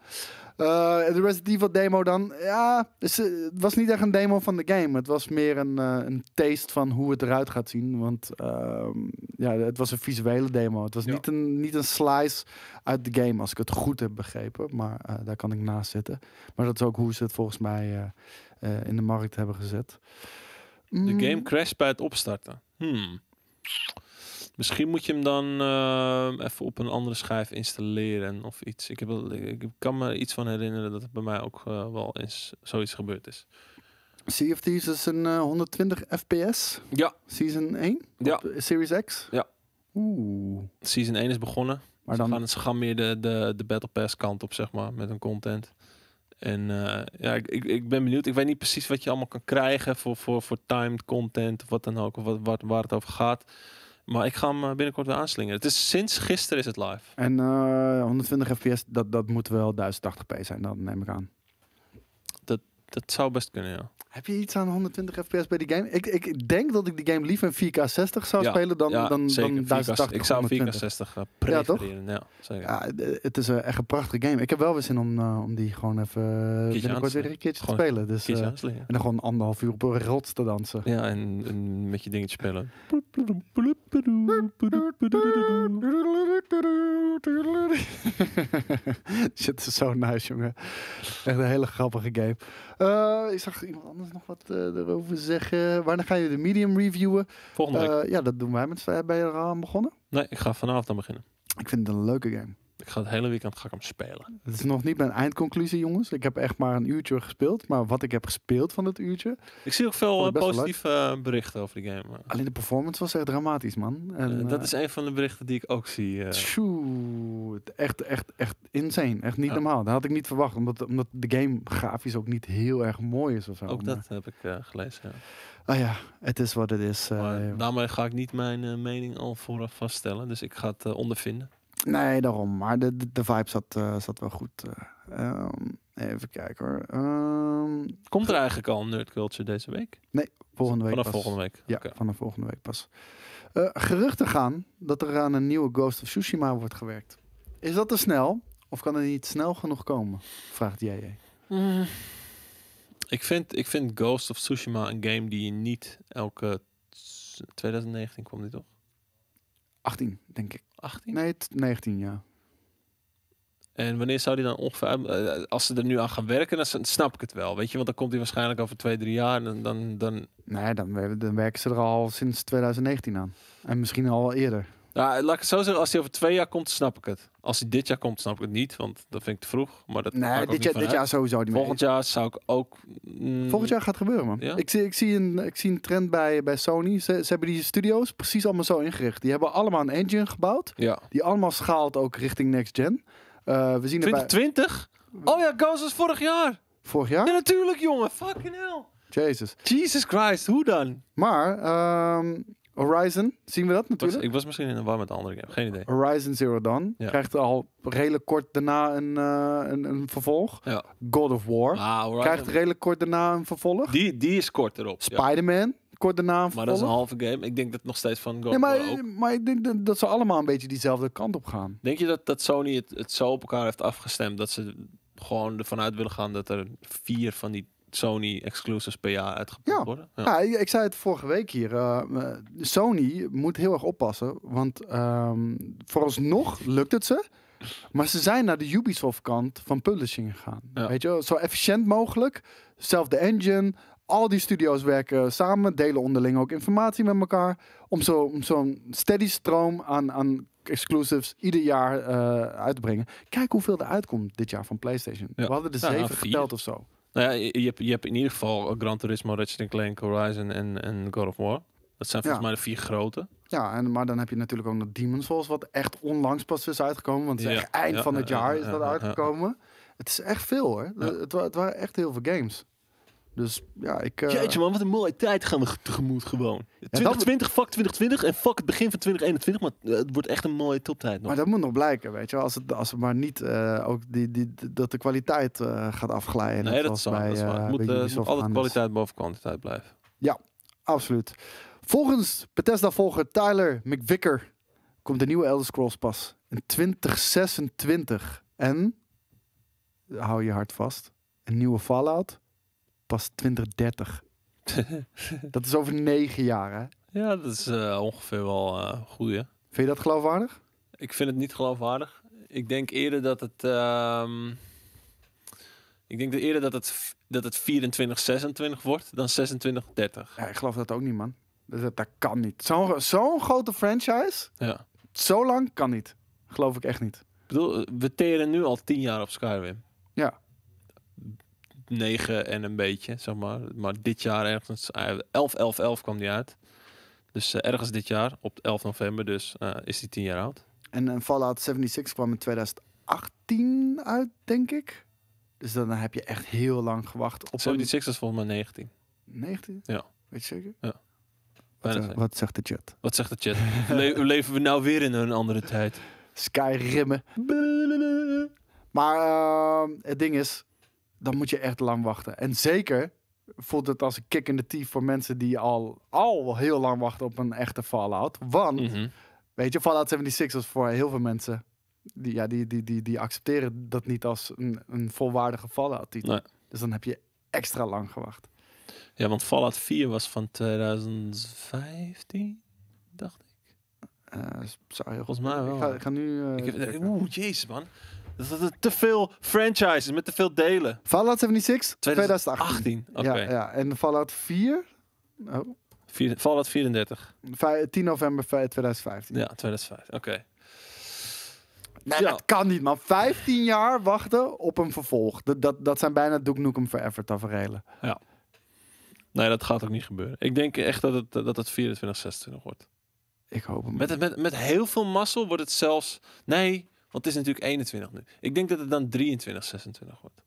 Eh, de Resident Evil demo dan. Ja, dus, eh, het was niet echt een demo van de game. Het was meer een, uh, een taste van hoe het eruit gaat zien. Want ehm, ja, het was een visuele demo. Het was niet, een, niet een slice uit de game, als ik het goed heb begrepen. Maar daar kan ik naast zitten. Maar dat is ook hoe ze het volgens mij in de markt
hebben gezet. De mm. game crasht bij het opstarten. Hmm. Misschien moet je hem dan eh, even op een andere schijf installeren of iets. Ik, heb, ik kan me iets van herinneren dat het bij mij ook eh, wel eens zoiets gebeurd is.
Sea of Thieves is een uh, 120 fps. Ja. Season 1? Ja. Eh, Series X?
Ja. Oeh. Season 1 is begonnen. Maar dan... ze, gaan, ze gaan meer de, de, de Battle Pass kant op, zeg maar, met hun content. En ja, ik, ik ben benieuwd. Ik weet niet precies wat je allemaal kan krijgen voor, voor, voor timed content of wat dan ook, of wat, waar, waar het over gaat. Maar ik ga hem eh, binnenkort weer aanslingen. Het is sinds gisteren is het live.
En 120 eh, fps, dat, dat moet wel 1080p zijn, dat neem ik aan dat
zou best kunnen, ja.
Heb je iets aan 120 fps bij die game? Ik, ik denk dat ik die game liever in 4K 60 zou spelen dan, ja, dan, dan 1080 Ik zou 4K 60
uh, prefereren, ja,
zeker. ja, eh, Het is eh, echt een prachtige game. Ik heb wel weer zin om, eh, om die gewoon even Kietje binnenkort weer een keertje te spelen. Dus, En dan gewoon anderhalf uur op een rot te dansen. Ja,
en, met je dingetje
spelen. Shit, is zo nice, jongen. Echt een hele grappige game. Eh, ik zag iemand anders nog
wat eh, erover
zeggen. Wanneer ga je de medium reviewen? Volgende week. Eh, ja, dat doen wij met bij
aan begonnen. Nee, ik ga vanavond dan beginnen. Ik vind het een leuke game ga het hele weekend ga ik hem spelen.
Het is nog niet mijn eindconclusie, jongens. Ik heb echt maar een uurtje gespeeld. Maar wat ik heb gespeeld van dat uurtje...
Ik zie ook veel eh, positieve eh, berichten over de game. Eh. Alleen de performance was echt dramatisch, man. En, dat is een van de berichten die ik ook zie.
echt, echt, echt insane. Echt niet normaal. Dat had ik niet verwacht. Omdat, omdat de game grafisch ook niet heel erg mooi is of zo. Ook dat
heb ik gelezen, ja. Ah ja,
het is wat het is.
daarmee ga ik niet mijn mening al vooraf vaststellen. Dus ik ga het uh, ondervinden.
Nee, daarom. Maar de, de, de vibe zat, eh, zat wel goed. Eh. Ehm, even kijken hoor. Ehm,
komt er eigenlijk al Nerd Culture deze week?
Nee, volgende week Vanaf volgende week? Ja, vanaf volgende week pas. Eh, geruchten gaan dat er aan een nieuwe Ghost of Tsushima wordt gewerkt. Is dat te snel? Of kan er niet
snel genoeg komen? Vraagt jij. Ik, vind, ik vind Ghost of Tsushima een game die je niet elke... 2019 kwam die toch? 18, denk ik. 18? Nee, 19 ja. En wanneer zou die dan ongeveer, eh, als ze er nu aan gaan werken, dan snap ik het wel, weet je, want dan komt hij waarschijnlijk over twee, drie jaar en dan... dan...
Nee, dan, dan werken ze er al sinds 2019 aan. En misschien al eerder.
Nou, laat ik zo zeggen, als hij over twee jaar komt, snap ik het. Als hij dit jaar komt, snap ik het niet, want dat vind ik te vroeg. Maar dat nee, dit, jaar, dit jaar sowieso niet Volgend jaar zou ik ook... Mm, Volgend jaar gaat
het gebeuren, man. Ik, zie, ik, zie een, ik zie een trend bij, bij Sony. Ze, ze, hebben die studio's precies allemaal zo ingericht. Die hebben allemaal een engine gebouwd, ja. die allemaal schaalt ook richting next gen. Eh, we zien 2020? Erbij... Oh ja, Ghost was vorig jaar. Vorig jaar? Ja, natuurlijk, jongen. Fucking hell. Jezus. Jesus Christ, hoe dan? Maar ehm, Horizon, zien we dat natuurlijk?
ik was misschien in een war met andere game, geen idee. Horizon Zero Dawn
krijgt al redelijk kort daarna een, eh, een, een, vervolg. God of War ah, krijgt redelijk kort daarna een vervolg. Die,
die is kort erop. Spider-Man
kort daarna een vervolg. Maar dat is een
halve game. Ik denk dat nog steeds van God maar, War
Maar ik denk dat, dat, ze allemaal een beetje diezelfde kant op gaan.
Denk je dat, dat Sony het, het zo op elkaar heeft afgestemd dat ze gewoon ervan uit willen gaan dat er vier van die Sony exclusives per jaar uitgebracht worden. Ja, ja
ik, zei het vorige week hier. Eh, Sony moet heel erg oppassen, want ehm, vooralsnog lukt het ze. Maar ze zijn naar de Ubisoft-kant van publishing gegaan. Weet je, zo efficiënt mogelijk. Zelfde engine. Al die studio's werken samen, delen onderling ook informatie met elkaar. Om zo'n steady stroom aan, aan exclusives ieder jaar eh, uit te brengen. Kijk hoeveel er uitkomt dit jaar van PlayStation. We hadden er nou, zeven geteld of zo.
Nou ja, je hebt, je hebt in ieder geval Gran Turismo, Ratchet Clank, Horizon en, en God of War. Dat zijn volgens mij de vier grote.
Ja, en, maar dan heb je natuurlijk ook nog Demon's Souls, wat echt onlangs pas is uitgekomen. Want het eind van het jaar is dat uitgekomen. Het is echt veel hoor. Het, het, waren echt heel veel games. Dus ja, ik... Uh... Jeetje man,
wat een mooie tijd gaan we tegemoet gewoon. 2020, ja, fuck 2020 en fuck het begin van 2021. Maar eh, het wordt echt een mooie toptijd nog.
Maar dat moet nog blijken, weet je Als het, als het maar niet eh, ook die, die, dat de kwaliteit gaat afglijden. Nee, dat is, bij, dat waar. Het moet, altijd kwaliteit
boven kwantiteit blijven.
Ja, absoluut. Volgens Bethesda-volger Tyler McVicker komt de nieuwe Elder Scrolls pas in 2026. En, hou je hart vast, een nieuwe Fallout pas 2030. dat is over negen jaar, hè?
Ja, dat is eh, ongeveer wel uh, goed, hè? Vind je dat geloofwaardig? Ik vind het niet geloofwaardig. Ik denk eerder dat het... Ehm, ik denk eerder dat het, dat het 24, 26 wordt dan 26, 30.
Ja, ik geloof dat ook niet, man. Dus dat, dat kan niet. Zo'n grote franchise, ja. zo lang kan niet. Geloof ik echt niet.
Ik bedoel, we teren nu al tien jaar op Skyrim. Ja. 9 en een beetje, zeg maar. Maar dit jaar ergens, 11, 11, 11 kwam die uit. Dus eh, ergens dit jaar, op 11 november dus, uh, is die 10 jaar oud.
En, en eh, Fallout 76 kwam in 2018 uit, denk ik. Dus dan heb je echt heel lang gewacht. Op 76 een... is volgens mij 19. 19? Ja.
Weet je zeker? Ja. Wat, zegt de chat? Wat zegt de chat? Le leven we nou weer in een andere tijd? Skyrimmen. Maar Maar
ehm, het ding is, dan moet je echt lang wachten. En zeker voelt het als een kick in de teeth voor mensen die al, al heel lang wachten op een echte Fallout. Want, mhm. weet je, Fallout 76 was voor heel veel mensen. Die, ja, die, die, die, die accepteren dat niet als een, een volwaardige Fallout-titel. Dus dan heb je extra lang gewacht.
Ja, want Fallout 4 was van 2015, dacht ik. sorry, eh, volgens mij Ik ga, nu. Uh, oeh, jezus man dat er te veel franchises met te veel delen. Fallout 76? 2018.
2018. Okay. Ja, ja, en Fallout
4? Oh. Vier, Fallout 34.
Vij 10 november 2015.
Ja, 2015. Oké.
Nee, ja. dat kan niet, man. 15 jaar wachten op een vervolg. Dat, dat, dat zijn bijna Duke voor Forever tafereelen.
Ja. Nee, dat gaat ook niet gebeuren. Ik denk echt dat het, dat het 24, 26 wordt. Ik hoop het. Met, met, met heel veel mazzel wordt het zelfs... Nee, want het is natuurlijk 21 nu. Ik denk dat het dan 23, 26 wordt.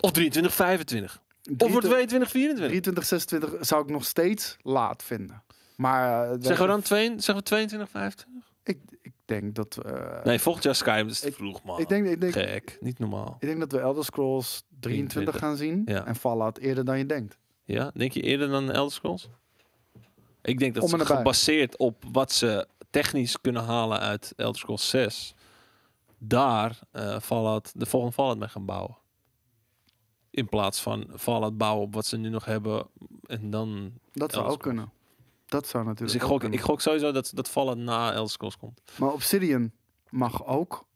Of 23, 25. 23, of wordt 22, 24. 23,
26 zou ik nog steeds laat vinden. Maar, uh, zeggen we dan
2, zeggen we 22, 25? Ik, ik denk dat... Uh, nee, volgend jaar Skyrim is te vroeg, man. Ik denk, ik denk, Gek, niet normaal. Ik denk dat we Elder Scrolls 23, gaan zien. En
Fallout eerder dan je denkt.
Ja, denk je eerder dan Elder Scrolls? Ik denk dat ze gebaseerd op wat ze technisch kunnen halen uit Elder Scrolls 6 daar uh, Fallout, de volgende Fallout mee gaan bouwen. In plaats van Fallout bouwen op wat ze nu nog hebben en dan... Dat zou ook kunnen. Dat zou natuurlijk Dus ik gok, ik gok sowieso dat, dat Fallout na Elder komt.
Maar Obsidian mag ook...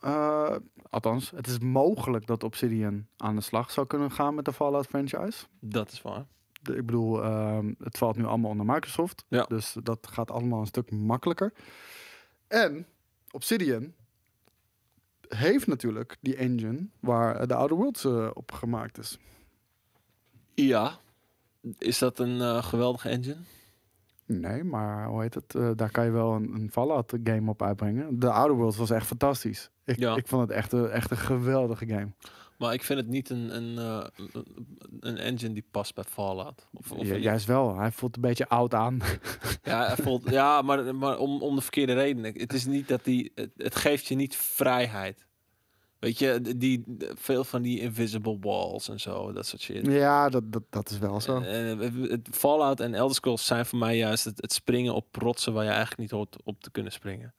Eh, althans, het is mogelijk dat Obsidian aan de slag zou kunnen gaan met de Fallout franchise.
Dat is waar.
ik bedoel, ehm, het valt nu allemaal onder Microsoft. Ja. Dus dat gaat allemaal een stuk makkelijker. En Obsidian heeft natuurlijk die engine waar eh, de Outer Worlds eh, op gemaakt is.
Ja. Is dat een eh, geweldige engine?
Nee, maar hoe heet het? daar kan je wel een, een Fallout game op uitbrengen. De Outer Worlds was echt fantastisch. Ik, ik vond het echt, een, echt een geweldige game.
Maar ik vind het niet een, een, eh, een engine die past bij Fallout. Of, of juist
wel. Hij voelt een beetje oud aan.
Ja, hij voelt, ja maar, maar om, om de verkeerde reden. Het is niet dat die... Het, geeft je niet vrijheid. Weet je, die, veel van die invisible walls en zo, dat soort shit.
Ja, dat, dat, dat is wel zo. En,
eh, eh, Fallout en Elder Scrolls zijn voor mij juist het, springen op rotsen waar je eigenlijk niet hoort op te kunnen springen.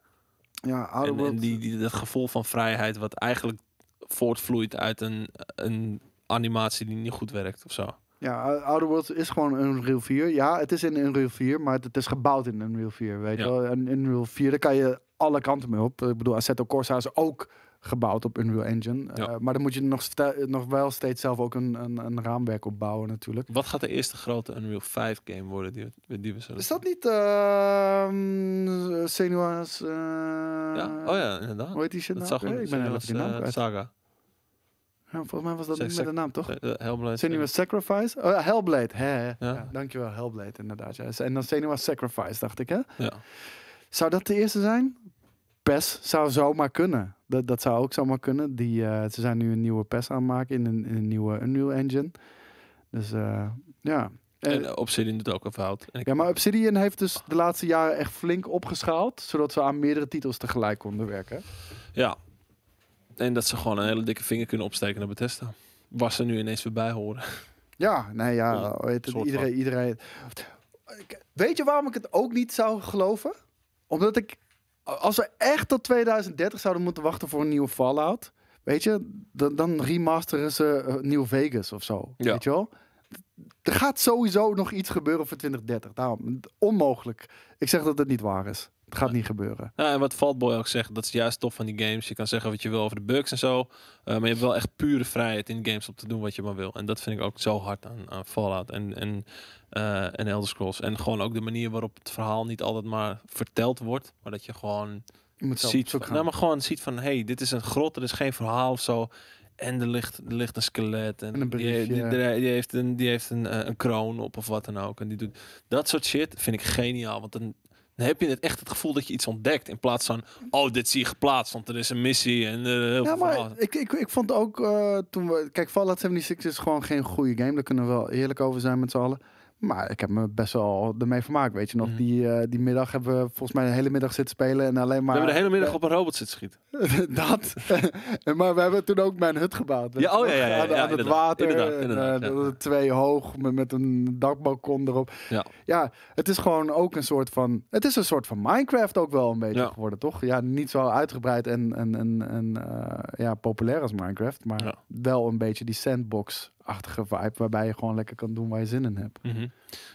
Ja, oude en, en die, die, dat gevoel van vrijheid, wat eigenlijk voortvloeit uit een, een animatie die niet goed werkt of zo.
Ja, Outer is gewoon een Unreal 4. Ja, het is in Unreal 4, maar het is gebouwd in Unreal 4, weet je ja. wel. En Unreal 4, daar kan je alle kanten mee op. Ik bedoel, Assetto Corsa is ook gebouwd op Unreal Engine. Eh, maar dan moet je nog, nog wel steeds zelf ook een, een, een, raamwerk opbouwen natuurlijk.
Wat gaat de eerste grote Unreal 5 game worden die we, die Is dat
niet uh, Senua's...
Eh, ja, oh ja, inderdaad. Hoe heet die shit nou? Zag ik ben even die naam eh, Saga.
volgens mij was dat niet met de
naam, toch? Hellblade. Senua
Sacrifice? Oh, Hellblade, hè? Ja. ja. dankjewel, Hellblade, inderdaad. Ja. En dan Senua Sacrifice, dacht ik, hè? Ja. Zou dat de eerste zijn? Pes zou zomaar kunnen. Dat, dat zou ook zomaar kunnen. Die, eh, ze zijn nu een nieuwe PES aanmaken in een, in een nieuwe Unreal Engine. Dus eh, ja. Eh, en
Obsidian doet ook een fout.
En ja, maar Obsidian heeft dus de laatste jaren echt flink opgeschaald. Zodat ze aan meerdere titels tegelijk konden werken.
Ja. En dat ze gewoon een hele dikke vinger kunnen opsteken naar Bethesda. Was ze nu ineens weer bij horen. Ja, nee, ja. iedereen,
iedereen... Weet je waarom ik het ook niet zou geloven? Omdat ik als we echt tot 2030 zouden moeten wachten voor een nieuwe Fallout, weet je, dan, dan remasteren ze eh, New Vegas of zo. Ja. Weet je wel? Er gaat sowieso nog iets gebeuren voor 2030. Daarom, onmogelijk. Ik zeg dat het niet waar is. Het gaat niet
gebeuren. en wat Fatboy ook zegt, dat is juist tof van die games. Je kan zeggen wat je wil over de bugs en zo. Eh, maar je hebt wel echt pure vrijheid in games om te doen wat je maar wil. En dat vind ik ook zo hard aan, aan Fallout en, en, eh, en Elder Scrolls. En gewoon ook de manier waarop het verhaal niet altijd maar verteld wordt. Maar dat je gewoon je moet ziet, van, nou, maar gewoon ziet van, hey, dit is een grot, er is geen verhaal of zo. En er ligt, er ligt een skelet. En, een die, die, heeft, een, die heeft een, eh, een kroon op of wat dan ook. En die doet dat soort shit. Vind ik geniaal. Want dan, heb je het echt het gevoel dat je iets ontdekt. In plaats van, oh, dit zie je geplaatst, want er is een missie. En, uh, ja, maar
ik, ik, ik vond ook eh, toen we... Kijk, Fallout 76 is gewoon geen goede game. Daar kunnen we wel eerlijk over zijn met z'n allen. Maar ik heb me best wel ermee vermaakt, weet je nog. Mhm. Die, eh, die middag hebben we volgens mij de hele middag zitten spelen en alleen maar... We hebben de hele middag
op een robot zitten schieten. dat.
maar we hebben toen ook mijn hut gebouwd. Ja, oh ja, ja, ja, aan, het water. Inderdaad, eh, inderdaad, eh, ja. Twee hoog, met, een dakbalkon erop. Ja. ja, het is gewoon ook een soort van... Het is een soort van Minecraft ook wel een beetje geworden, toch? Ja, niet zo uitgebreid en, en, en, en ja, populair als Minecraft, maar wel een beetje die sandbox achtige vibe waarbij je gewoon lekker kan doen waar je zin in hebt.
Mhm.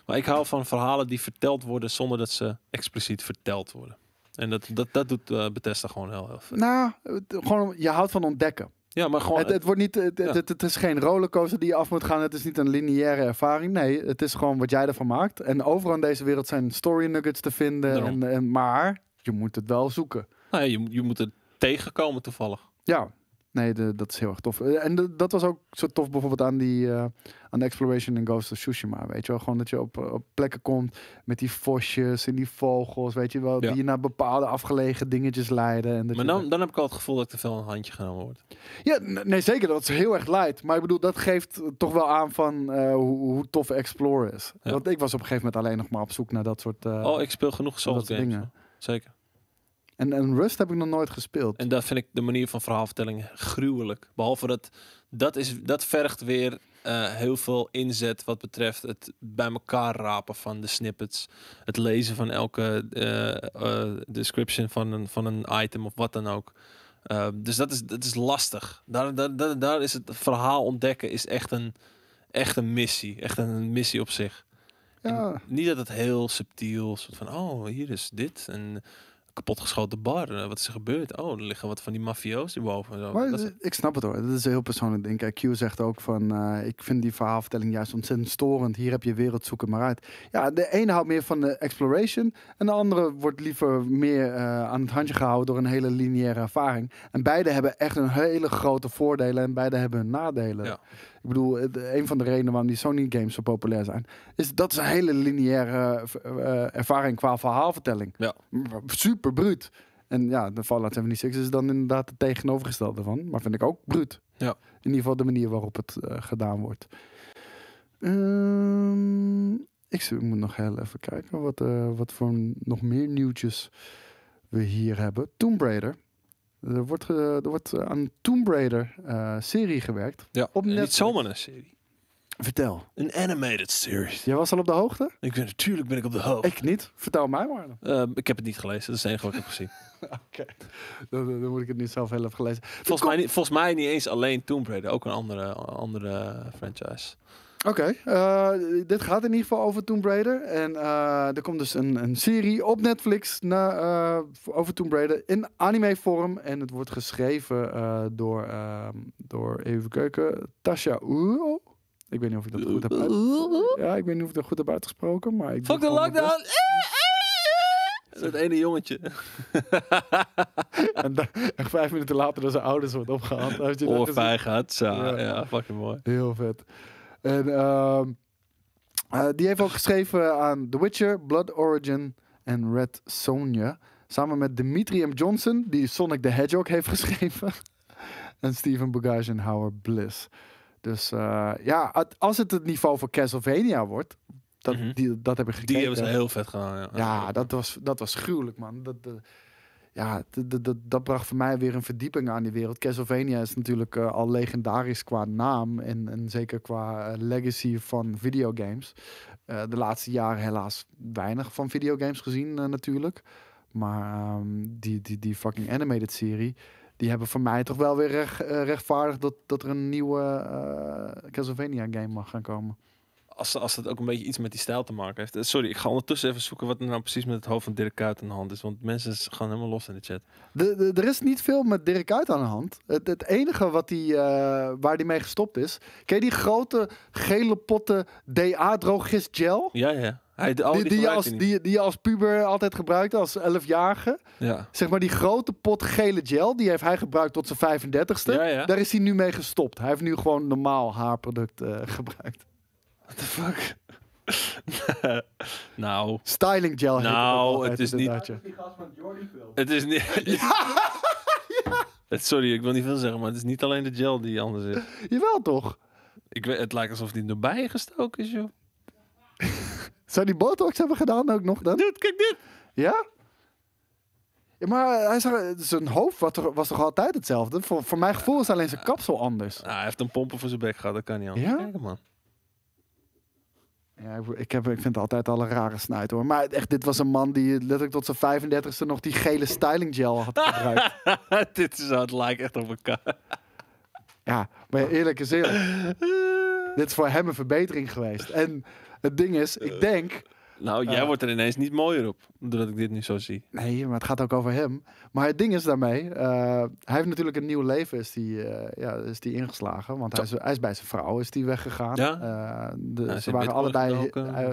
Maar ik hou van verhalen die verteld worden zonder dat ze expliciet verteld worden. En dat, dat, dat doet uh, gewoon heel, erg. Nou, gewoon, je houdt van ontdekken. Ja, maar gewoon. Het, wordt
niet, het, het, is geen rollercoaster die je af moet gaan. Het is niet een lineaire ervaring. Nee, het is gewoon wat jij ervan maakt. En overal in deze wereld zijn story nuggets te vinden. En, maar je moet het wel zoeken.
Nou je, je moet het tegenkomen toevallig.
Ja, Nee, dat is heel erg tof. Eh, en dat was ook zo tof bijvoorbeeld aan die eh, aan de Exploration in Ghost of Tsushima. Weet je wel, gewoon dat je op, op plekken komt met die vosjes en die vogels, weet je wel, die je naar bepaalde afgelegen dingetjes leiden. En dat maar dan,
dan heb ik al het gevoel dat ik te veel een handje genomen word. Ja, nee, zeker. Dat is heel erg light. Maar ik bedoel,
dat geeft toch wel aan van eh, hoe, hoe, tof Explore is. Want ik was op een gegeven moment alleen nog maar op zoek naar dat soort. Uh, oh, ik speel genoeg Souls Dingen.
Zeker. En, en Rust heb ik nog nooit gespeeld. En dat vind ik de manier van verhaalvertelling gruwelijk. Behalve dat dat, is, dat vergt weer eh, heel veel inzet wat betreft het bij elkaar rapen van de snippets. Het lezen van elke eh, eh, description van een, van een item of wat dan ook. dus dat is, dat is lastig. Daar, daar, daar, is het verhaal ontdekken is echt een, echt een missie. Echt een missie op zich. Ja. Niet dat het heel subtiel, soort van, oh, hier is dit. En kapotgeschoten bar. Eh, wat is er gebeurd? Oh, er liggen wat van die mafio's boven. Zo.
Ik snap het hoor. Dat is heel persoonlijk. Denk ik. Q zegt ook van, eh, ik vind die verhaalvertelling juist ontzettend storend. Hier heb je wereld zoeken maar uit. Ja, de ene houdt meer van de exploration. En de andere wordt liever meer eh, aan het handje gehouden door een hele lineaire ervaring. En beide hebben echt een hele grote voordelen. En beide hebben hun nadelen. Ja. Ik bedoel, een van de redenen waarom die Sony-games zo populair zijn, is dat is een hele lineaire eh, eh, ervaring qua verhaalvertelling. Ja. Super bruut. En ja, de Fallout 76 is dan inderdaad het tegenovergestelde van, maar vind ik ook bruut. Ja. In ieder geval de manier waarop het eh, gedaan wordt. Ehm, ik, moet nog heel even kijken wat, wat voor nog meer nieuwtjes we hier hebben. Tomb Raider. Er wordt, er wordt eh, aan Tomb Raider eh,
serie gewerkt. Ja, op niet zomaar een serie. Vertel. Een animated series. Jij was al op de hoogte? Ik ben, natuurlijk ben ik op de hoogte. Ik niet. Vertel mij maar. Uh, ik heb het niet gelezen. Dat is het enige wat ik heb gezien.
Oké. Dan, dan, moet ik het niet zelf heel even gelezen.
Volgens, mij, niet, volgens mij niet eens alleen Tomb Raider. Ook een andere, andere franchise.
Oké, eh, dit gaat in ieder geval over Tomb Raider. En eh, er komt dus een, een serie op Netflix na, eh, over Tomb Raider in anime-vorm. En het wordt geschreven door, ehm, door even keuken, Tasha Uro. Ik weet niet of ik dat goed heb uitgesproken. Ja, ik weet niet of ik dat goed heb uitgesproken, maar ik... Fuck de lockdown!
Dat ene jongetje.
en vijf minuten later dat zijn ouders wordt opgehaald. Oorvijg
gaat, ja, ja, fucking mooi.
Heel vet. En ehm, eh, die heeft ook geschreven aan The Witcher, Blood Origin en Red Sonja. Samen met Dimitri M. Johnson, die Sonic the Hedgehog heeft geschreven. en Steven Bogage en Howard Bliss. Dus eh, ja, als het het niveau van Castlevania wordt, dat, mhm. die, dat heb ik gekeken. Die hebben ze heel vet gedaan. Ja, ja, ja dat, was, dat was gruwelijk, man. Dat, de, eh, ja, dat bracht voor mij weer een verdieping aan die wereld. Castlevania is natuurlijk eh, al legendarisch qua naam en, en zeker qua eh, legacy van videogames. Eh, de laatste jaren helaas weinig van videogames gezien natuurlijk. Maar ehm, die, die, die fucking animated serie, die hebben voor mij toch wel weer recht, rechtvaardig dat,
dat er een nieuwe Castlevania game mag gaan komen als, als dat ook een beetje iets met die stijl te maken heeft. Eh, sorry, ik ga ondertussen even zoeken wat er nou precies met het hoofd van Dirk uit aan de hand is. Want mensen gaan helemaal los in de chat.
De, de, er is niet veel met Dirk uit aan de hand. Het, het enige wat die, eh, waar hij mee gestopt is. Ken je die grote gele potten DA-drogist gel?
Ja, ja. Hij, die, die, als, die,
die als puber altijd gebruikte, als 11-jarige. Ja. Zeg maar die grote pot gele gel, die heeft hij gebruikt tot zijn 35ste. Ja, ja. Daar is hij nu mee gestopt. Hij heeft nu gewoon normaal haarproduct uh, gebruikt. What the fuck?
nou. Styling gel. Nou, het is niet. Het is niet. ja. Sorry, ik wil niet veel zeggen, maar het is niet alleen de gel die anders is. Jawel toch? Ik weet, het lijkt alsof die erbij gestoken is, joh.
Zou die botox hebben gedaan ook nog dan? Dude, kijk dit! Ja? ja maar hij zag, zijn hoofd was toch, was toch altijd hetzelfde? Voor, voor mijn gevoel is alleen zijn kapsel anders.
Ah, hij heeft een pompen voor zijn bek gehad, dat kan niet anders. Ja? Kijk man. Ja,
ik, heb, ik vind altijd alle rare snuit hoor. Maar echt, dit was een man die letterlijk tot zijn 35ste nog die gele styling gel had gebruikt. dit is
het lijkt echt op elkaar. ja, maar eerlijk is dit
is voor hem een verbetering geweest. En het ding is,
ik denk nou, jij eh. wordt er ineens niet mooier op, doordat ik dit nu zo zie.
Nee, maar het gaat ook over hem. Maar het ding is daarmee, eh, hij heeft natuurlijk een nieuw leven is die, eh, ja, is die ingeslagen. Want hij is, bij zijn vrouw is die weggegaan. Ja? De, ze, waren allebei,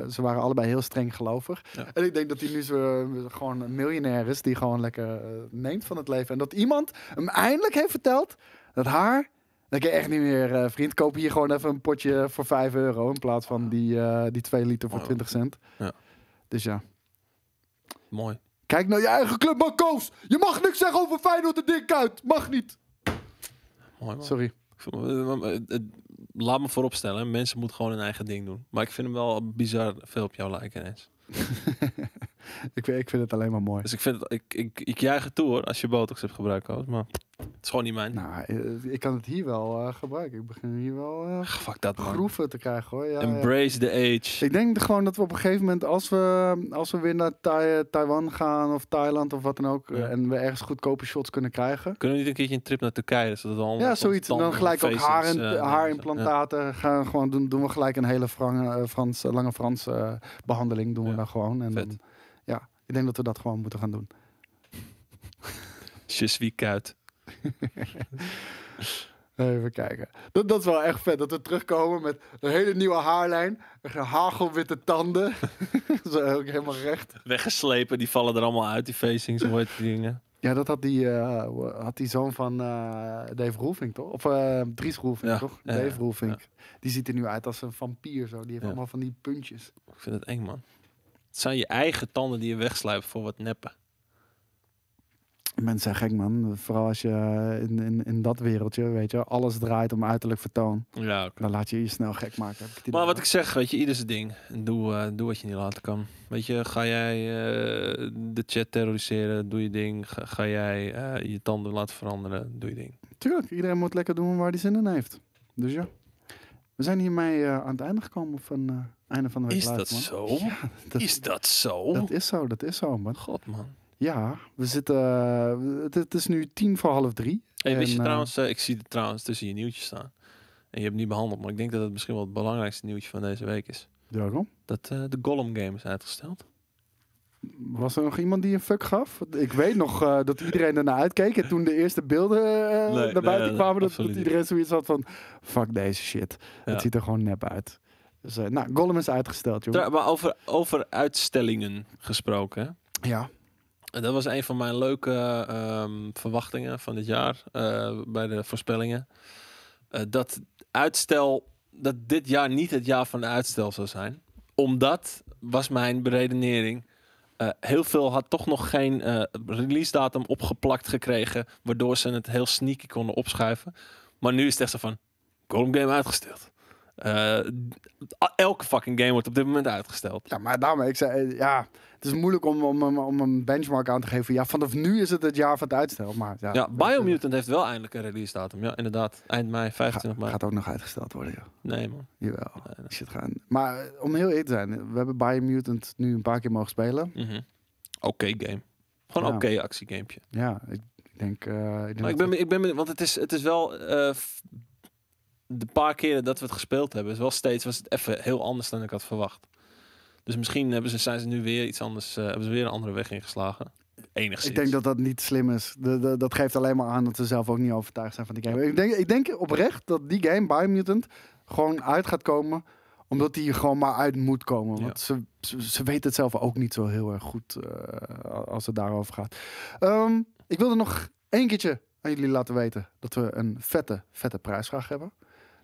ze waren allebei heel streng gelovig. En ik denk dat hij nu zo, gewoon een miljonair is die gewoon lekker neemt van het leven. En dat iemand hem eindelijk heeft verteld dat haar dat je echt niet meer, eh, vriend. Koop hier gewoon even een potje voor 5 euro in plaats van die, eh, die 2 liter voor 20 cent. Ja. Dus ja. Mooi. Kijk naar je eigen club, Koos. Je mag niks zeggen over Feyenoord de dik uit. Mag niet.
Mooi Sorry. Eh, laat me vooropstellen, mensen moeten gewoon hun eigen ding doen. Maar ik vind hem wel bizar veel op jou lijken ineens.
ik, vind, ik vind het alleen maar mooi. Dus
ik, vind het, ik, ik, ik juich het toe hoor, als je botox hebt gebruikt. Maar is gewoon niet mijn. Nou,
eh, ik kan het hier wel eh, gebruiken. Ik begin hier wel uh, dat, man. groeven te krijgen hoor. Ja, Embrace
the age. Ik denk
gewoon dat we op een gegeven moment, als we, als we weer naar Taiwan gaan of Thailand of wat dan ook, en
we ergens goedkope shots kunnen krijgen. Kunnen we niet een keertje een trip naar Turkije? Dus dat ja, zoiets. En dan gelijk ook haar, uh, haarimplantaten.
Gaan gewoon doen, doen we gelijk een hele Fran lange Franse behandeling. Doen we dan gewoon. En dan, ja, ik denk dat we dat gewoon moeten gaan doen.
Je suis kuit.
Even kijken. Dat, dat is wel echt vet. Dat we terugkomen met een hele nieuwe haarlijn. Hagelwitte tanden.
Zo ook helemaal recht. Weggeslepen. Die vallen er allemaal uit, die facings. Hoe dingen?
Ja, dat had die, eh, had die zoon van eh, Dave Roefing, toch? Of eh, Dries Roelvink, toch? Dave Die ziet er nu uit als een vampier, zo. Die heeft allemaal van die puntjes.
Ik vind het eng, man. Het zijn je eigen tanden die je wegslijpen voor wat neppen.
Mensen zijn gek, man. Vooral als je eh, in, in, in dat wereldje, weet je, alles draait om uiterlijk vertoon. Ja, oké. Dan laat je je snel gek maken.
Maar wat ik zeg, weet je, ieder zijn ding. Doe, eh, doe wat je niet laten kan. Weet je, ga jij eh, de chat terroriseren, doe je ding. Ga, jij je tanden laten veranderen, doe je ding.
Tuurlijk, iedereen moet lekker doen waar hij zin in heeft. Dus ja. We zijn hiermee aan het einde gekomen van einde van de week. Is dat zo?
is dat zo? Dat is
zo, dat is zo, man. God, man. Ja, we zitten, eh, het, is nu tien voor half drie. Hey, wist en, je eh, trouwens,
eh, ik zie trouwens tussen je nieuwtjes staan. En je hebt niet behandeld, maar ik denk dat het misschien wel het belangrijkste nieuwtje van deze week is. Waarom? Dat de Gollum Game is uitgesteld.
Was er nog iemand die een fuck gaf? Ik weet nog dat iedereen ernaar uitkeek. En toen de eerste beelden uh, naar buiten kwamen, dat, iedereen zoiets had van: fuck deze shit. Het ziet er gewoon nep uit. Dus, nou, Gollum is uitgesteld, joh.
Maar over, over uitstellingen gesproken. Ja dat was een van mijn leuke ehm, verwachtingen van dit jaar eh, bij de voorspellingen. Eh, dat uitstel, dat dit jaar niet het jaar van de uitstel zou zijn. Omdat, was mijn beredenering, eh, heel veel had toch nog geen release datum opgeplakt gekregen. Waardoor ze het heel sneaky konden opschuiven. Maar nu is het echt zo van, Golem Game uitgesteld. Eh, elke fucking game wordt op dit moment
uitgesteld. Ja, maar daarmee, ik zei, eh, ja, het is moeilijk om, om, om, een benchmark aan te geven. Ja, vanaf nu is het het jaar van het uitstel. Maar ja, ja eh,
Biomutant heeft wel eindelijk een release datum. Ja, inderdaad. Eind mei, 25 mei. Gaat ook nog uitgesteld worden, joh. Nee, man. Jawel. Nee, nee. Shit gaan. Maar om heel eerlijk te zijn,
we hebben Biomutant nu een paar keer mogen spelen.
Mhm. Oké game. Gewoon oké okay actiegamepje.
Ja, ik denk... ik, denk maar ik ben,
ik ben... Want het is, het is wel de paar keren dat we het gespeeld hebben, was wel steeds was het even heel anders dan ik had verwacht. Dus misschien hebben ze, zijn ze nu weer iets anders, eh, hebben ze weer een andere weg ingeslagen. Enigszins. Ik denk dat
dat niet slim is. De, de, dat geeft alleen maar aan dat ze zelf ook niet overtuigd zijn van die game. Ik denk, ik denk oprecht dat die game, Biomutant, gewoon uit gaat komen omdat die gewoon maar uit moet komen. Want ze, ze, weten het zelf ook niet zo heel erg goed eh, als het daarover gaat. Ehm, ik wilde nog één keertje aan jullie laten weten dat we een vette, vette prijsvraag hebben.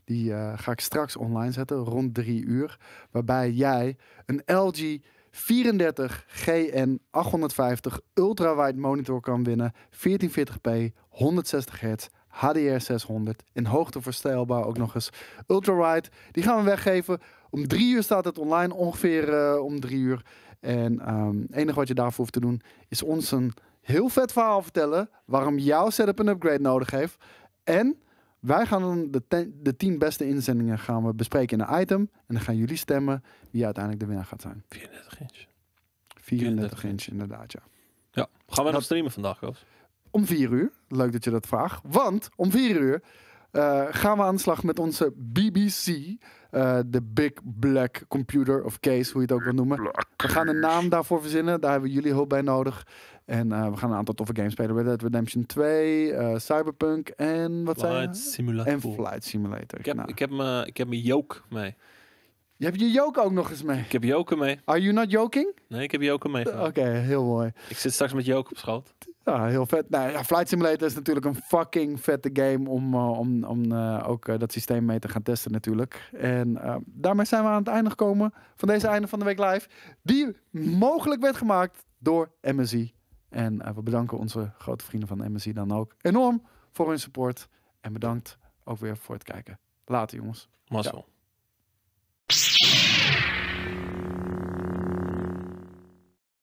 Die eh, ga ik straks online zetten, rond drie uur. Waarbij jij een LG 34 GN 850 ultrawide monitor kan winnen. 1440p, 160 hz HDR 600. In hoogte verstelbaar ook nog eens. Ultrawide, die gaan we weggeven. Om drie uur staat het online, ongeveer eh, om drie uur. En ehm, het enige wat je daarvoor hoeft te doen, is ons een heel vet verhaal vertellen. Waarom jouw setup een upgrade nodig heeft. En wij gaan dan de, de tien beste inzendingen gaan we bespreken in een item. En dan gaan jullie stemmen wie uiteindelijk de winnaar gaat zijn. 34 inch. 34, inch, inderdaad, ja.
Ja. Gaan we nog streamen vandaag, Koos?
Om 4 uur. Leuk dat je dat vraagt. Want om 4 uur eh, gaan we aan de slag met onze BBC, eh, de Big Black Computer of Case, hoe je het ook wil noemen. We gaan een naam daarvoor verzinnen, daar hebben we jullie hulp bij nodig. En eh, we gaan een aantal toffe games spelen. Red Dead Redemption 2, Cyberpunk en wat zijn Flight Simulator. En Flight
Simulator. Ik heb, nou. ik heb, mijn yoke mee. Je hebt je joker ook nog eens mee. Ik heb joker mee. Are you not joking? Nee, ik heb joker mee. Oké, heel mooi. Ik zit straks met joker op schoot.
Ja, heel vet. Nou, Flight Simulator is natuurlijk een fucking vette game om, eh, om, om eh, ook eh, dat systeem mee te gaan testen natuurlijk. En daarmee zijn we aan het einde gekomen van deze einde van de week live. Die mogelijk werd gemaakt door MSI. En we bedanken onze grote vrienden van MSI dan ook enorm voor hun support. En bedankt ook weer voor het kijken. Later jongens. Mazzel.